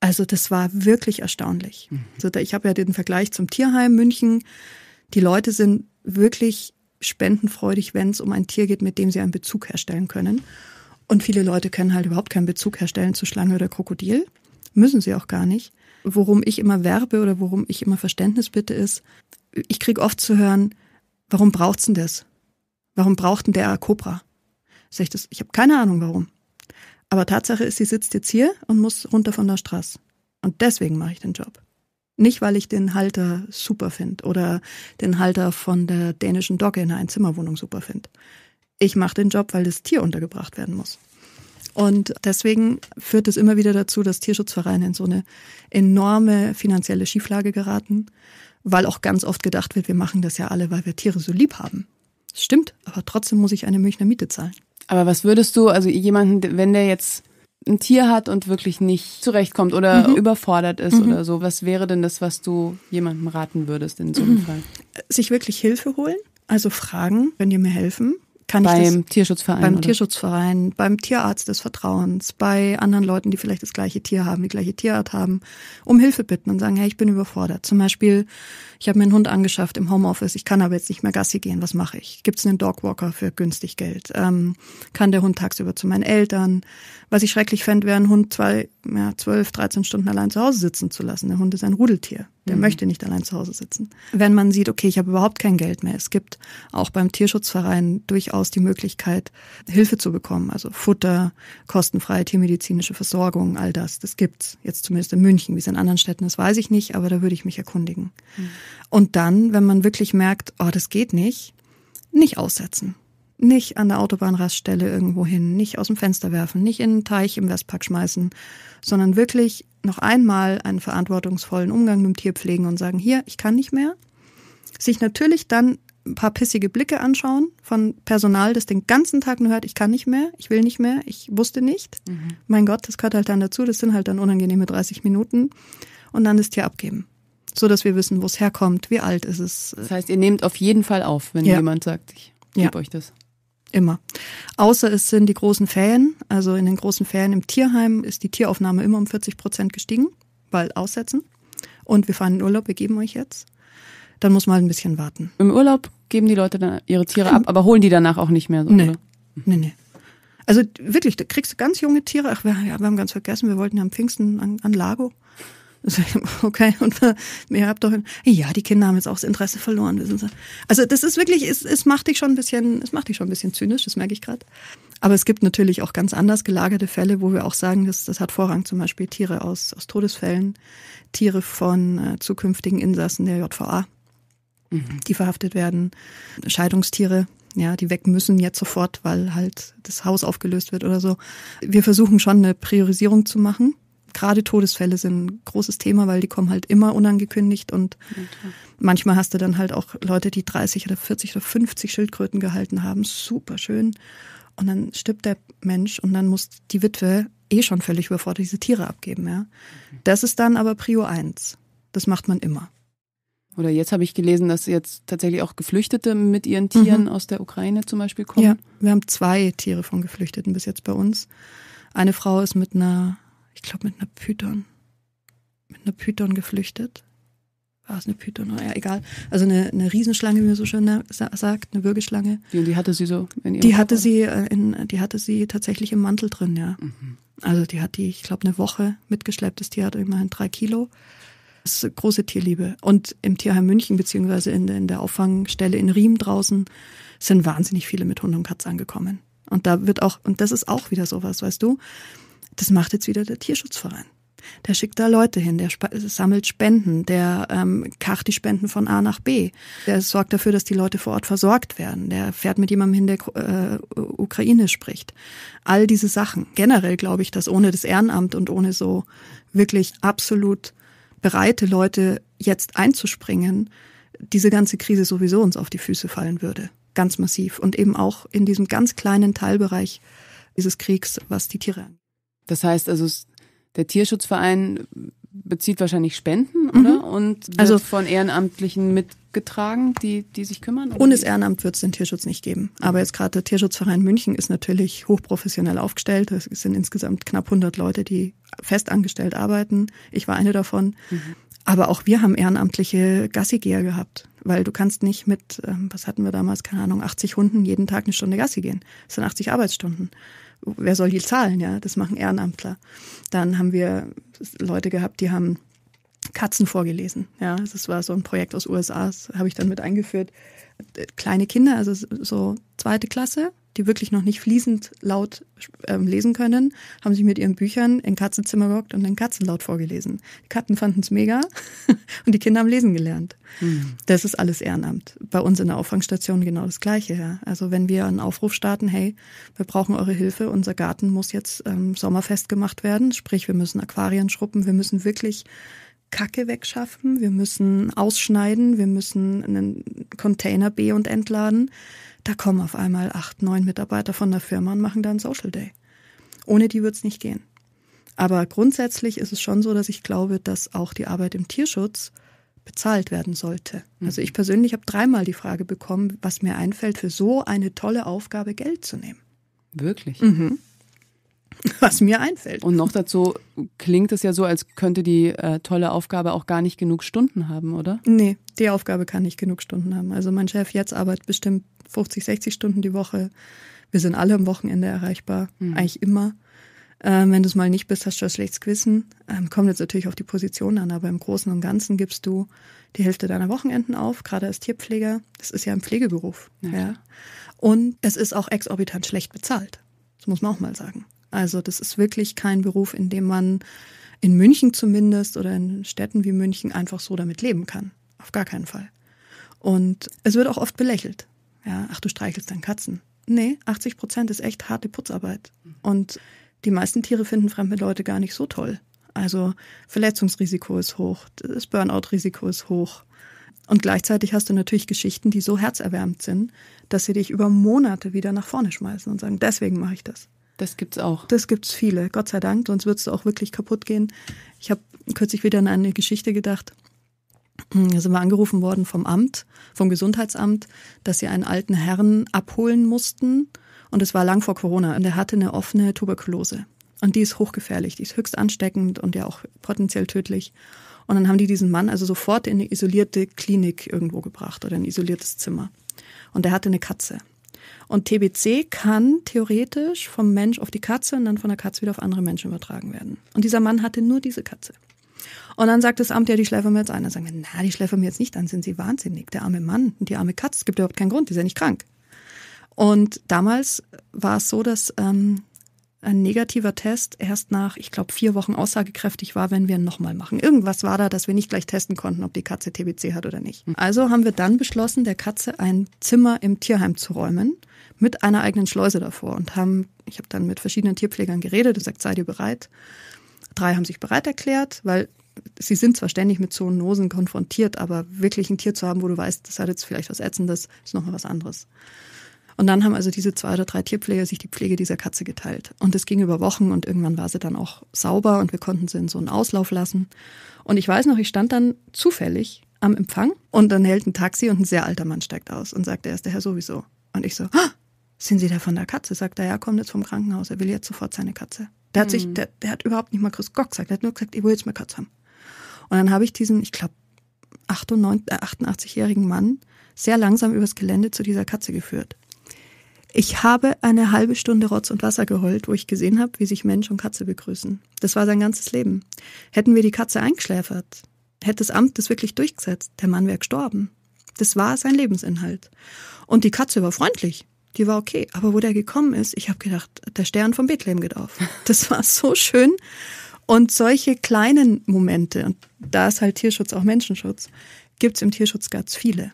Also das war wirklich erstaunlich. Mhm. Also ich habe ja den Vergleich zum Tierheim München. Die Leute sind wirklich spendenfreudig, wenn es um ein Tier geht, mit dem sie einen Bezug herstellen können. Und viele Leute können halt überhaupt keinen Bezug herstellen zu Schlange oder Krokodil. Müssen sie auch gar nicht. Worum ich immer werbe oder worum ich immer Verständnis bitte ist, ich kriege oft zu hören, warum braucht's denn das? Warum braucht denn der Cobra? Sag ich das, ich habe keine Ahnung warum. Aber Tatsache ist, sie sitzt jetzt hier und muss runter von der Straße. Und deswegen mache ich den Job. Nicht, weil ich den Halter super finde oder den Halter von der dänischen Dogge in einer Einzimmerwohnung super finde. Ich mache den Job, weil das Tier untergebracht werden muss. Und deswegen führt es immer wieder dazu, dass Tierschutzvereine in so eine enorme finanzielle Schieflage geraten weil auch ganz oft gedacht wird, wir machen das ja alle, weil wir Tiere so lieb haben. Das stimmt, aber trotzdem muss ich eine Münchner Miete zahlen. Aber was würdest du, also jemanden, wenn der jetzt ein Tier hat und wirklich nicht zurechtkommt oder mhm. überfordert ist mhm. oder so, was wäre denn das, was du jemandem raten würdest in so einem mhm. Fall? Sich wirklich Hilfe holen, also fragen, wenn ihr mir helfen, kann beim ich das, Tierschutzverein beim oder? Tierschutzverein, beim Tierarzt des Vertrauens, bei anderen Leuten, die vielleicht das gleiche Tier haben, die gleiche Tierart haben, um Hilfe bitten und sagen, hey, ich bin überfordert. Zum Beispiel, ich habe mir einen Hund angeschafft im Homeoffice, ich kann aber jetzt nicht mehr Gassi gehen, was mache ich? Gibt es einen Dogwalker für günstig Geld? Ähm, kann der Hund tagsüber zu meinen Eltern? Was ich schrecklich fände, wäre ein Hund zwei, ja, zwölf, dreizehn Stunden allein zu Hause sitzen zu lassen. Der Hund ist ein Rudeltier. Der mhm. möchte nicht allein zu Hause sitzen. Wenn man sieht, okay, ich habe überhaupt kein Geld mehr. Es gibt auch beim Tierschutzverein durchaus die Möglichkeit, Hilfe zu bekommen. Also Futter, kostenfreie tiermedizinische Versorgung, all das. Das gibt's. Jetzt zumindest in München. Wie es in anderen Städten ist, weiß ich nicht, aber da würde ich mich erkundigen. Mhm. Und dann, wenn man wirklich merkt, oh, das geht nicht, nicht aussetzen. Nicht an der Autobahnraststelle irgendwo hin, nicht aus dem Fenster werfen, nicht in einen Teich im Westpark schmeißen, sondern wirklich noch einmal einen verantwortungsvollen Umgang mit dem Tier pflegen und sagen, hier, ich kann nicht mehr. Sich natürlich dann ein paar pissige Blicke anschauen von Personal, das den ganzen Tag nur hört, ich kann nicht mehr, ich will nicht mehr, ich wusste nicht. Mhm. Mein Gott, das gehört halt dann dazu, das sind halt dann unangenehme 30 Minuten. Und dann das Tier abgeben. So dass wir wissen, wo es herkommt, wie alt ist es. Das heißt, ihr nehmt auf jeden Fall auf, wenn ja. jemand sagt, ich gebe ja. euch das. Immer. Außer es sind die großen Ferien. Also in den großen Ferien im Tierheim ist die Tieraufnahme immer um 40 Prozent gestiegen, weil aussetzen. Und wir fahren in Urlaub, wir geben euch jetzt. Dann muss man halt ein bisschen warten. Im Urlaub geben die Leute dann ihre Tiere ab, hm. aber holen die danach auch nicht mehr. So, nee. Oder? nee, nee. Also wirklich, da kriegst du ganz junge Tiere. Ach, wir, ja, wir haben ganz vergessen, wir wollten ja am Pfingsten an, an Lago. Okay, und äh, ihr habt doch, ja, die Kinder haben jetzt auch das Interesse verloren, wissen Sie. Also das ist wirklich, es, es macht dich schon ein bisschen, es macht dich schon ein bisschen zynisch, das merke ich gerade. Aber es gibt natürlich auch ganz anders gelagerte Fälle, wo wir auch sagen, das, das hat Vorrang, zum Beispiel Tiere aus, aus Todesfällen, Tiere von äh, zukünftigen Insassen der JVA, mhm. die verhaftet werden, Scheidungstiere, ja, die weg müssen jetzt sofort, weil halt das Haus aufgelöst wird oder so. Wir versuchen schon eine Priorisierung zu machen gerade Todesfälle sind ein großes Thema, weil die kommen halt immer unangekündigt und ja, manchmal hast du dann halt auch Leute, die 30 oder 40 oder 50 Schildkröten gehalten haben. Super schön. Und dann stirbt der Mensch und dann muss die Witwe eh schon völlig überfordert diese Tiere abgeben. Ja. Das ist dann aber Prio 1. Das macht man immer. Oder jetzt habe ich gelesen, dass jetzt tatsächlich auch Geflüchtete mit ihren mhm. Tieren mhm. aus der Ukraine zum Beispiel kommen. Ja, wir haben zwei Tiere von Geflüchteten bis jetzt bei uns. Eine Frau ist mit einer ich glaube, mit einer Python, mit einer Python geflüchtet. War es eine Python? Ja, egal. Also eine, eine Riesenschlange, wie man so schön sagt, eine Würgeschlange. Die, die hatte sie so in ihrem Die hatte Körper? sie äh, in, die hatte sie tatsächlich im Mantel drin, ja. Mhm. Also die hat die, ich glaube, eine Woche mitgeschleppt. Das Tier hat immerhin drei Kilo. Das ist eine große Tierliebe. Und im Tierheim München, beziehungsweise in, in der Auffangstelle in Riem draußen, sind wahnsinnig viele mit Hund und Katze angekommen. Und da wird auch, und das ist auch wieder sowas, weißt du? Das macht jetzt wieder der Tierschutzverein. Der schickt da Leute hin, der sammelt Spenden, der ähm, kacht die Spenden von A nach B, der sorgt dafür, dass die Leute vor Ort versorgt werden, der fährt mit jemandem hin, der äh, Ukraine spricht. All diese Sachen. Generell glaube ich, dass ohne das Ehrenamt und ohne so wirklich absolut bereite Leute jetzt einzuspringen, diese ganze Krise sowieso uns auf die Füße fallen würde. Ganz massiv. Und eben auch in diesem ganz kleinen Teilbereich dieses Kriegs, was die Tiere angeht. Das heißt also, der Tierschutzverein bezieht wahrscheinlich Spenden, oder? Mhm. Und wird also von Ehrenamtlichen mitgetragen, die, die sich kümmern? Ohne das Ehrenamt wird es den Tierschutz nicht geben. Mhm. Aber jetzt gerade der Tierschutzverein München ist natürlich hochprofessionell aufgestellt. Es sind insgesamt knapp 100 Leute, die festangestellt arbeiten. Ich war eine davon. Mhm. Aber auch wir haben ehrenamtliche Gassigeher gehabt, weil du kannst nicht mit, ähm, was hatten wir damals, keine Ahnung, 80 Hunden jeden Tag eine Stunde Gassi gehen. Das sind 80 Arbeitsstunden wer soll die zahlen? Ja, das machen Ehrenamtler. Dann haben wir Leute gehabt, die haben Katzen vorgelesen. Ja, das war so ein Projekt aus USA, habe ich dann mit eingeführt. Äh, kleine Kinder, also so zweite Klasse, die wirklich noch nicht fließend laut ähm, lesen können, haben sich mit ihren Büchern in Katzenzimmer gehockt und dann Katzenlaut vorgelesen. Die Katzen fanden es mega und die Kinder haben lesen gelernt. Mhm. Das ist alles Ehrenamt. Bei uns in der Auffangstation genau das Gleiche. Ja. Also wenn wir einen Aufruf starten, hey, wir brauchen eure Hilfe, unser Garten muss jetzt ähm, sommerfest gemacht werden, sprich wir müssen Aquarien schruppen, wir müssen wirklich Kacke wegschaffen, wir müssen ausschneiden, wir müssen einen Container B und entladen da kommen auf einmal acht, neun Mitarbeiter von der Firma und machen da einen Social Day. Ohne die wird es nicht gehen. Aber grundsätzlich ist es schon so, dass ich glaube, dass auch die Arbeit im Tierschutz bezahlt werden sollte. Mhm. Also ich persönlich habe dreimal die Frage bekommen, was mir einfällt, für so eine tolle Aufgabe Geld zu nehmen. Wirklich? Mhm. Was mir einfällt. Und noch dazu klingt es ja so, als könnte die äh, tolle Aufgabe auch gar nicht genug Stunden haben, oder? Nee, die Aufgabe kann nicht genug Stunden haben. Also mein Chef jetzt arbeitet bestimmt 50, 60 Stunden die Woche. Wir sind alle am Wochenende erreichbar, mhm. eigentlich immer. Ähm, wenn du es mal nicht bist, hast du ein schlechtes Gewissen. Ähm, kommt jetzt natürlich auf die Position an, aber im Großen und Ganzen gibst du die Hälfte deiner Wochenenden auf, gerade als Tierpfleger. Das ist ja ein Pflegeberuf. Ja. ja. Und es ist auch exorbitant schlecht bezahlt. Das muss man auch mal sagen. Also das ist wirklich kein Beruf, in dem man in München zumindest oder in Städten wie München einfach so damit leben kann. Auf gar keinen Fall. Und es wird auch oft belächelt. Ja, ach, du streichelst deinen Katzen. Nee, 80 Prozent ist echt harte Putzarbeit. Und die meisten Tiere finden fremde Leute gar nicht so toll. Also Verletzungsrisiko ist hoch, das Burnout-Risiko ist hoch. Und gleichzeitig hast du natürlich Geschichten, die so herzerwärmt sind, dass sie dich über Monate wieder nach vorne schmeißen und sagen, deswegen mache ich das. Das gibt's auch. Das gibt's viele, Gott sei Dank, sonst würdest du auch wirklich kaputt gehen. Ich habe kürzlich wieder an eine Geschichte gedacht. Hm, da sind wir angerufen worden vom Amt, vom Gesundheitsamt, dass sie einen alten Herrn abholen mussten. Und es war lang vor Corona. Und er hatte eine offene Tuberkulose. Und die ist hochgefährlich, die ist höchst ansteckend und ja auch potenziell tödlich. Und dann haben die diesen Mann also sofort in eine isolierte Klinik irgendwo gebracht oder ein isoliertes Zimmer. Und er hatte eine Katze. Und TBC kann theoretisch vom Mensch auf die Katze und dann von der Katze wieder auf andere Menschen übertragen werden. Und dieser Mann hatte nur diese Katze. Und dann sagt das Amt, ja, die schläfern wir jetzt ein. Dann sagen wir, na, die schläfern wir jetzt nicht, dann sind sie wahnsinnig. Der arme Mann und die arme Katze, es gibt überhaupt keinen Grund, die ist ja nicht krank. Und damals war es so, dass ähm, ein negativer Test erst nach, ich glaube, vier Wochen aussagekräftig war, wenn wir ihn nochmal machen. Irgendwas war da, dass wir nicht gleich testen konnten, ob die Katze TBC hat oder nicht. Hm. Also haben wir dann beschlossen, der Katze ein Zimmer im Tierheim zu räumen mit einer eigenen Schleuse davor und haben, ich habe dann mit verschiedenen Tierpflegern geredet und gesagt, seid ihr bereit? Drei haben sich bereit erklärt, weil sie sind zwar ständig mit Zoonosen konfrontiert, aber wirklich ein Tier zu haben, wo du weißt, das hat jetzt vielleicht was Ätzendes, ist nochmal was anderes. Und dann haben also diese zwei oder drei Tierpfleger sich die Pflege dieser Katze geteilt. Und es ging über Wochen und irgendwann war sie dann auch sauber und wir konnten sie in so einen Auslauf lassen. Und ich weiß noch, ich stand dann zufällig am Empfang und dann hält ein Taxi und ein sehr alter Mann steigt aus und sagt, er ist der Herr sowieso. Und ich so, sind Sie der von der Katze? Sagt er, ja, kommt jetzt vom Krankenhaus, er will jetzt sofort seine Katze. Der hat sich, mhm. der, der hat überhaupt nicht mal Chris Gock gesagt, der hat nur gesagt, ich will jetzt meine Katze haben. Und dann habe ich diesen, ich glaube, 88-jährigen äh, Mann sehr langsam übers Gelände zu dieser Katze geführt. Ich habe eine halbe Stunde Rotz und Wasser geheult, wo ich gesehen habe, wie sich Mensch und Katze begrüßen. Das war sein ganzes Leben. Hätten wir die Katze eingeschläfert, hätte das Amt das wirklich durchgesetzt, der Mann wäre gestorben. Das war sein Lebensinhalt. Und die Katze war freundlich. Die war okay. Aber wo der gekommen ist, ich habe gedacht, der Stern vom Bethlehem geht auf. Das war so schön. Und solche kleinen Momente, und da ist halt Tierschutz auch Menschenschutz, gibt's im Tierschutz ganz viele.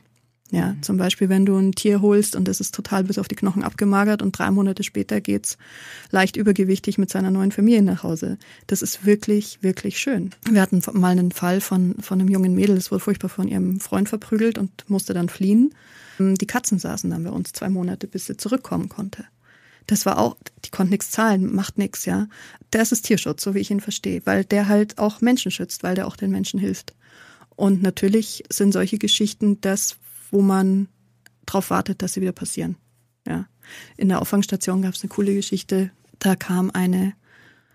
Ja, mhm. zum Beispiel, wenn du ein Tier holst und es ist total bis auf die Knochen abgemagert und drei Monate später geht's leicht übergewichtig mit seiner neuen Familie nach Hause. Das ist wirklich, wirklich schön. Wir hatten mal einen Fall von, von einem jungen Mädel, das wurde furchtbar von ihrem Freund verprügelt und musste dann fliehen. Ähm, die Katzen saßen dann bei uns zwei Monate, bis sie zurückkommen konnte das war auch, die konnten nichts zahlen, macht nichts, ja. Das ist Tierschutz, so wie ich ihn verstehe, weil der halt auch Menschen schützt, weil der auch den Menschen hilft. Und natürlich sind solche Geschichten das, wo man drauf wartet, dass sie wieder passieren. Ja. In der Auffangstation gab es eine coole Geschichte. Da kam eine,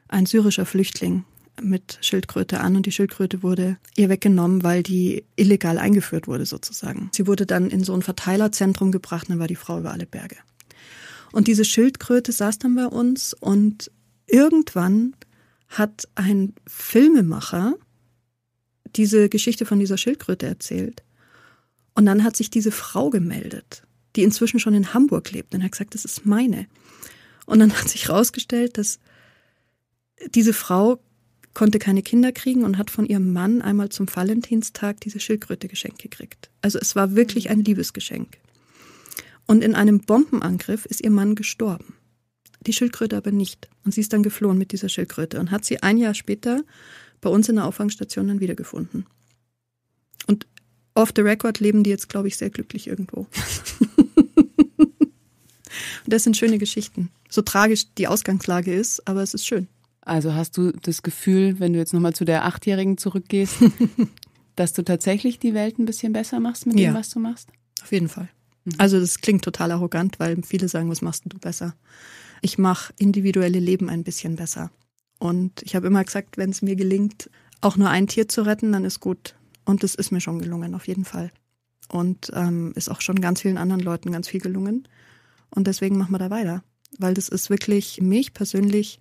ein syrischer Flüchtling mit Schildkröte an und die Schildkröte wurde ihr weggenommen, weil die illegal eingeführt wurde sozusagen. Sie wurde dann in so ein Verteilerzentrum gebracht und dann war die Frau über alle Berge. Und diese Schildkröte saß dann bei uns und irgendwann hat ein Filmemacher diese Geschichte von dieser Schildkröte erzählt. Und dann hat sich diese Frau gemeldet, die inzwischen schon in Hamburg lebt und hat gesagt, das ist meine. Und dann hat sich herausgestellt, dass diese Frau konnte keine Kinder kriegen und hat von ihrem Mann einmal zum Valentinstag diese Schildkröte geschenkt gekriegt. Also es war wirklich mhm. ein Liebesgeschenk. Und in einem Bombenangriff ist ihr Mann gestorben. Die Schildkröte aber nicht. Und sie ist dann geflohen mit dieser Schildkröte und hat sie ein Jahr später bei uns in der Auffangstation dann wiedergefunden. Und off the record leben die jetzt, glaube ich, sehr glücklich irgendwo. Und das sind schöne Geschichten. So tragisch die Ausgangslage ist, aber es ist schön. Also hast du das Gefühl, wenn du jetzt nochmal zu der Achtjährigen zurückgehst, dass du tatsächlich die Welt ein bisschen besser machst mit ja. dem, was du machst? Auf jeden Fall. Mhm. Also das klingt total arrogant, weil viele sagen, was machst du besser? Ich mache individuelle Leben ein bisschen besser. Und ich habe immer gesagt, wenn es mir gelingt, auch nur ein Tier zu retten, dann ist gut. Und das ist mir schon gelungen, auf jeden Fall. Und ähm, ist auch schon ganz vielen anderen Leuten ganz viel gelungen. Und deswegen machen wir da weiter. Weil das ist wirklich mich persönlich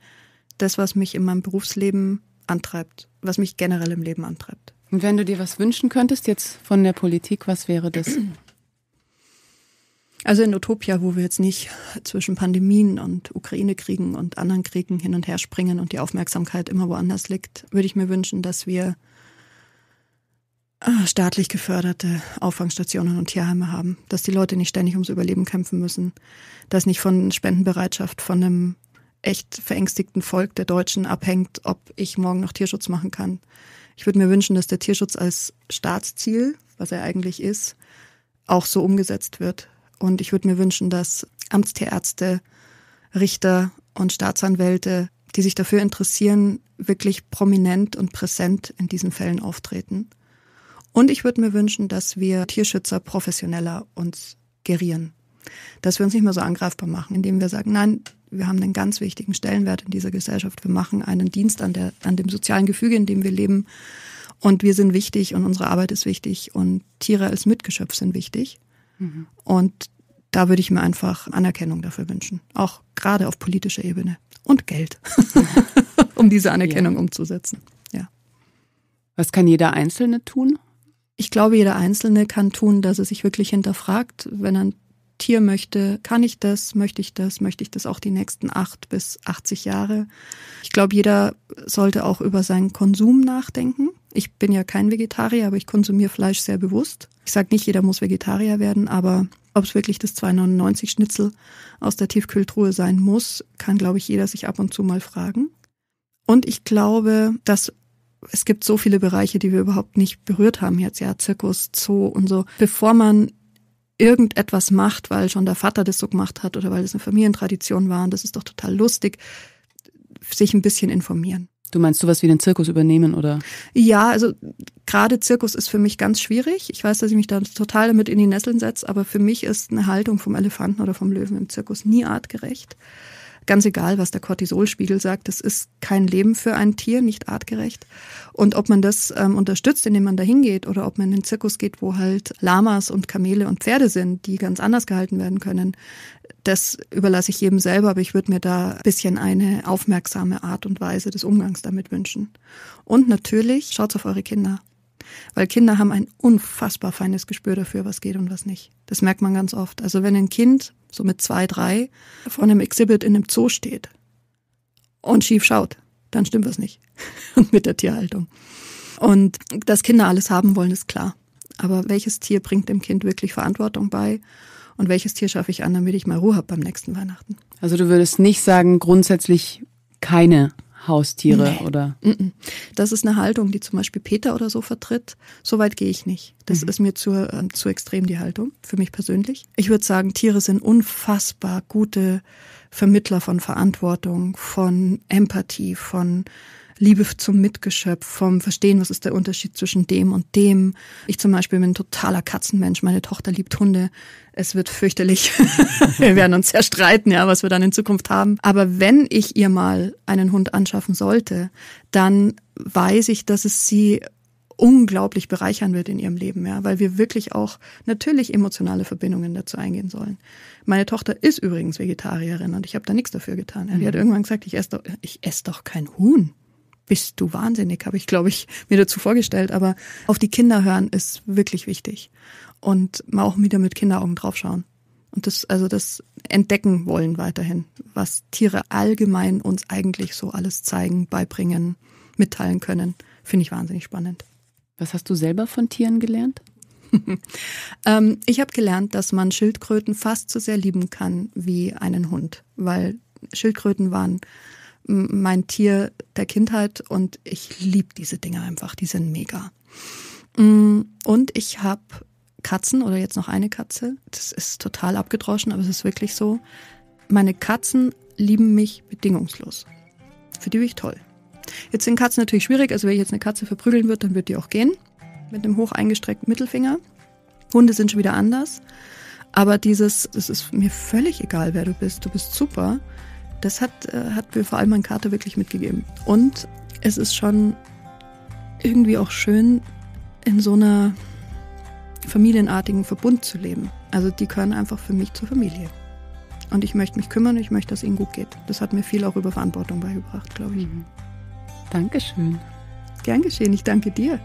das, was mich in meinem Berufsleben antreibt, was mich generell im Leben antreibt. Und wenn du dir was wünschen könntest jetzt von der Politik, was wäre das? Also in Utopia, wo wir jetzt nicht zwischen Pandemien und Ukraine-Kriegen und anderen Kriegen hin und her springen und die Aufmerksamkeit immer woanders liegt, würde ich mir wünschen, dass wir äh, staatlich geförderte Auffangstationen und Tierheime haben, dass die Leute nicht ständig ums Überleben kämpfen müssen, dass nicht von Spendenbereitschaft von einem echt verängstigten Volk der Deutschen abhängt, ob ich morgen noch Tierschutz machen kann. Ich würde mir wünschen, dass der Tierschutz als Staatsziel, was er eigentlich ist, auch so umgesetzt wird und ich würde mir wünschen, dass Amtstierärzte, Richter und Staatsanwälte, die sich dafür interessieren, wirklich prominent und präsent in diesen Fällen auftreten. Und ich würde mir wünschen, dass wir Tierschützer professioneller uns gerieren. Dass wir uns nicht mehr so angreifbar machen, indem wir sagen, nein, wir haben einen ganz wichtigen Stellenwert in dieser Gesellschaft. Wir machen einen Dienst an, der, an dem sozialen Gefüge, in dem wir leben. Und wir sind wichtig und unsere Arbeit ist wichtig und Tiere als Mitgeschöpf sind wichtig. Und da würde ich mir einfach Anerkennung dafür wünschen. Auch gerade auf politischer Ebene. Und Geld, um diese Anerkennung ja. umzusetzen. Ja. Was kann jeder Einzelne tun? Ich glaube, jeder Einzelne kann tun, dass er sich wirklich hinterfragt, wenn er ein Tier möchte, kann ich das, möchte ich das, möchte ich das auch die nächsten acht bis 80 Jahre. Ich glaube, jeder sollte auch über seinen Konsum nachdenken. Ich bin ja kein Vegetarier, aber ich konsumiere Fleisch sehr bewusst. Ich sage nicht, jeder muss Vegetarier werden, aber ob es wirklich das 2,99 Schnitzel aus der Tiefkühltruhe sein muss, kann, glaube ich, jeder sich ab und zu mal fragen. Und ich glaube, dass es gibt so viele Bereiche, die wir überhaupt nicht berührt haben jetzt, ja, Zirkus, Zoo und so. Bevor man irgendetwas macht, weil schon der Vater das so gemacht hat oder weil es eine Familientradition war und das ist doch total lustig, sich ein bisschen informieren. Du meinst sowas wie den Zirkus übernehmen oder? Ja, also gerade Zirkus ist für mich ganz schwierig. Ich weiß, dass ich mich da total damit in die Nesseln setze, aber für mich ist eine Haltung vom Elefanten oder vom Löwen im Zirkus nie artgerecht. Ganz egal, was der Cortisolspiegel sagt, das ist kein Leben für ein Tier, nicht artgerecht. Und ob man das ähm, unterstützt, indem man da hingeht, oder ob man in den Zirkus geht, wo halt Lamas und Kamele und Pferde sind, die ganz anders gehalten werden können, das überlasse ich jedem selber, aber ich würde mir da ein bisschen eine aufmerksame Art und Weise des Umgangs damit wünschen. Und natürlich schaut auf eure Kinder. Weil Kinder haben ein unfassbar feines Gespür dafür, was geht und was nicht. Das merkt man ganz oft. Also wenn ein Kind so mit zwei, drei vor einem Exhibit in einem Zoo steht und schief schaut, dann stimmt was nicht. Und mit der Tierhaltung. Und dass Kinder alles haben wollen, ist klar. Aber welches Tier bringt dem Kind wirklich Verantwortung bei? und welches Tier schaffe ich an, damit ich mal Ruhe habe beim nächsten Weihnachten. Also du würdest nicht sagen, grundsätzlich keine Haustiere nee. oder? Das ist eine Haltung, die zum Beispiel Peter oder so vertritt. So weit gehe ich nicht. Das mhm. ist mir zu, äh, zu extrem die Haltung, für mich persönlich. Ich würde sagen, Tiere sind unfassbar gute Vermittler von Verantwortung, von Empathie, von Liebe zum Mitgeschöpf, vom Verstehen, was ist der Unterschied zwischen dem und dem. Ich zum Beispiel bin ein totaler Katzenmensch, meine Tochter liebt Hunde. Es wird fürchterlich. wir werden uns sehr streiten, ja, was wir dann in Zukunft haben. Aber wenn ich ihr mal einen Hund anschaffen sollte, dann weiß ich, dass es sie unglaublich bereichern wird in ihrem Leben, ja, weil wir wirklich auch natürlich emotionale Verbindungen dazu eingehen sollen. Meine Tochter ist übrigens Vegetarierin und ich habe da nichts dafür getan. Ja. Die mhm. hat irgendwann gesagt, ich esse doch, ich esse doch kein Huhn bist du wahnsinnig, habe ich, glaube ich, mir dazu vorgestellt. Aber auf die Kinder hören ist wirklich wichtig. Und mal auch wieder mit Kinderaugen draufschauen. Und das, also das entdecken wollen weiterhin, was Tiere allgemein uns eigentlich so alles zeigen, beibringen, mitteilen können, finde ich wahnsinnig spannend. Was hast du selber von Tieren gelernt? ähm, ich habe gelernt, dass man Schildkröten fast so sehr lieben kann wie einen Hund, weil Schildkröten waren mein Tier der Kindheit und ich liebe diese Dinger einfach, die sind mega. Mm, und ich habe Katzen oder jetzt noch eine Katze. Das ist total abgedroschen, aber es ist wirklich so. Meine Katzen lieben mich bedingungslos. Für die bin ich toll. Jetzt sind Katzen natürlich schwierig, also wenn ich jetzt eine Katze verprügeln würde, dann würde die auch gehen. Mit einem hoch eingestreckten Mittelfinger. Hunde sind schon wieder anders. Aber dieses, es ist mir völlig egal, wer du bist, du bist super, das hat, äh, hat mir vor allem mein Kater wirklich mitgegeben. Und es ist schon irgendwie auch schön, in so einer familienartigen Verbund zu leben. Also die gehören einfach für mich zur Familie. Und ich möchte mich kümmern, ich möchte, dass ihnen gut geht. Das hat mir viel auch über Verantwortung beigebracht, glaube ich. Mhm. Dankeschön. Gern geschehen, ich danke dir.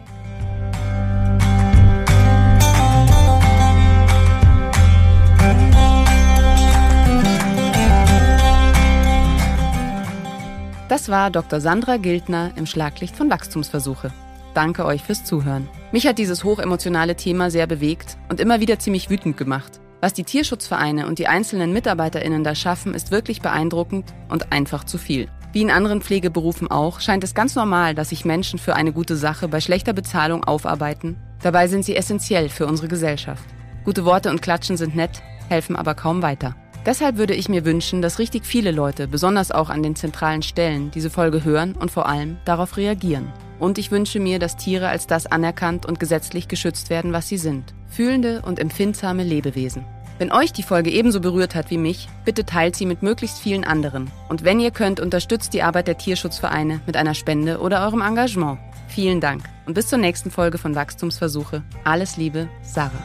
Das war Dr. Sandra Gildner im Schlaglicht von Wachstumsversuche. Danke euch fürs Zuhören. Mich hat dieses hochemotionale Thema sehr bewegt und immer wieder ziemlich wütend gemacht. Was die Tierschutzvereine und die einzelnen MitarbeiterInnen da schaffen, ist wirklich beeindruckend und einfach zu viel. Wie in anderen Pflegeberufen auch, scheint es ganz normal, dass sich Menschen für eine gute Sache bei schlechter Bezahlung aufarbeiten. Dabei sind sie essentiell für unsere Gesellschaft. Gute Worte und Klatschen sind nett, helfen aber kaum weiter. Deshalb würde ich mir wünschen, dass richtig viele Leute, besonders auch an den zentralen Stellen, diese Folge hören und vor allem darauf reagieren. Und ich wünsche mir, dass Tiere als das anerkannt und gesetzlich geschützt werden, was sie sind. Fühlende und empfindsame Lebewesen. Wenn euch die Folge ebenso berührt hat wie mich, bitte teilt sie mit möglichst vielen anderen. Und wenn ihr könnt, unterstützt die Arbeit der Tierschutzvereine mit einer Spende oder eurem Engagement. Vielen Dank und bis zur nächsten Folge von Wachstumsversuche. Alles Liebe, Sarah.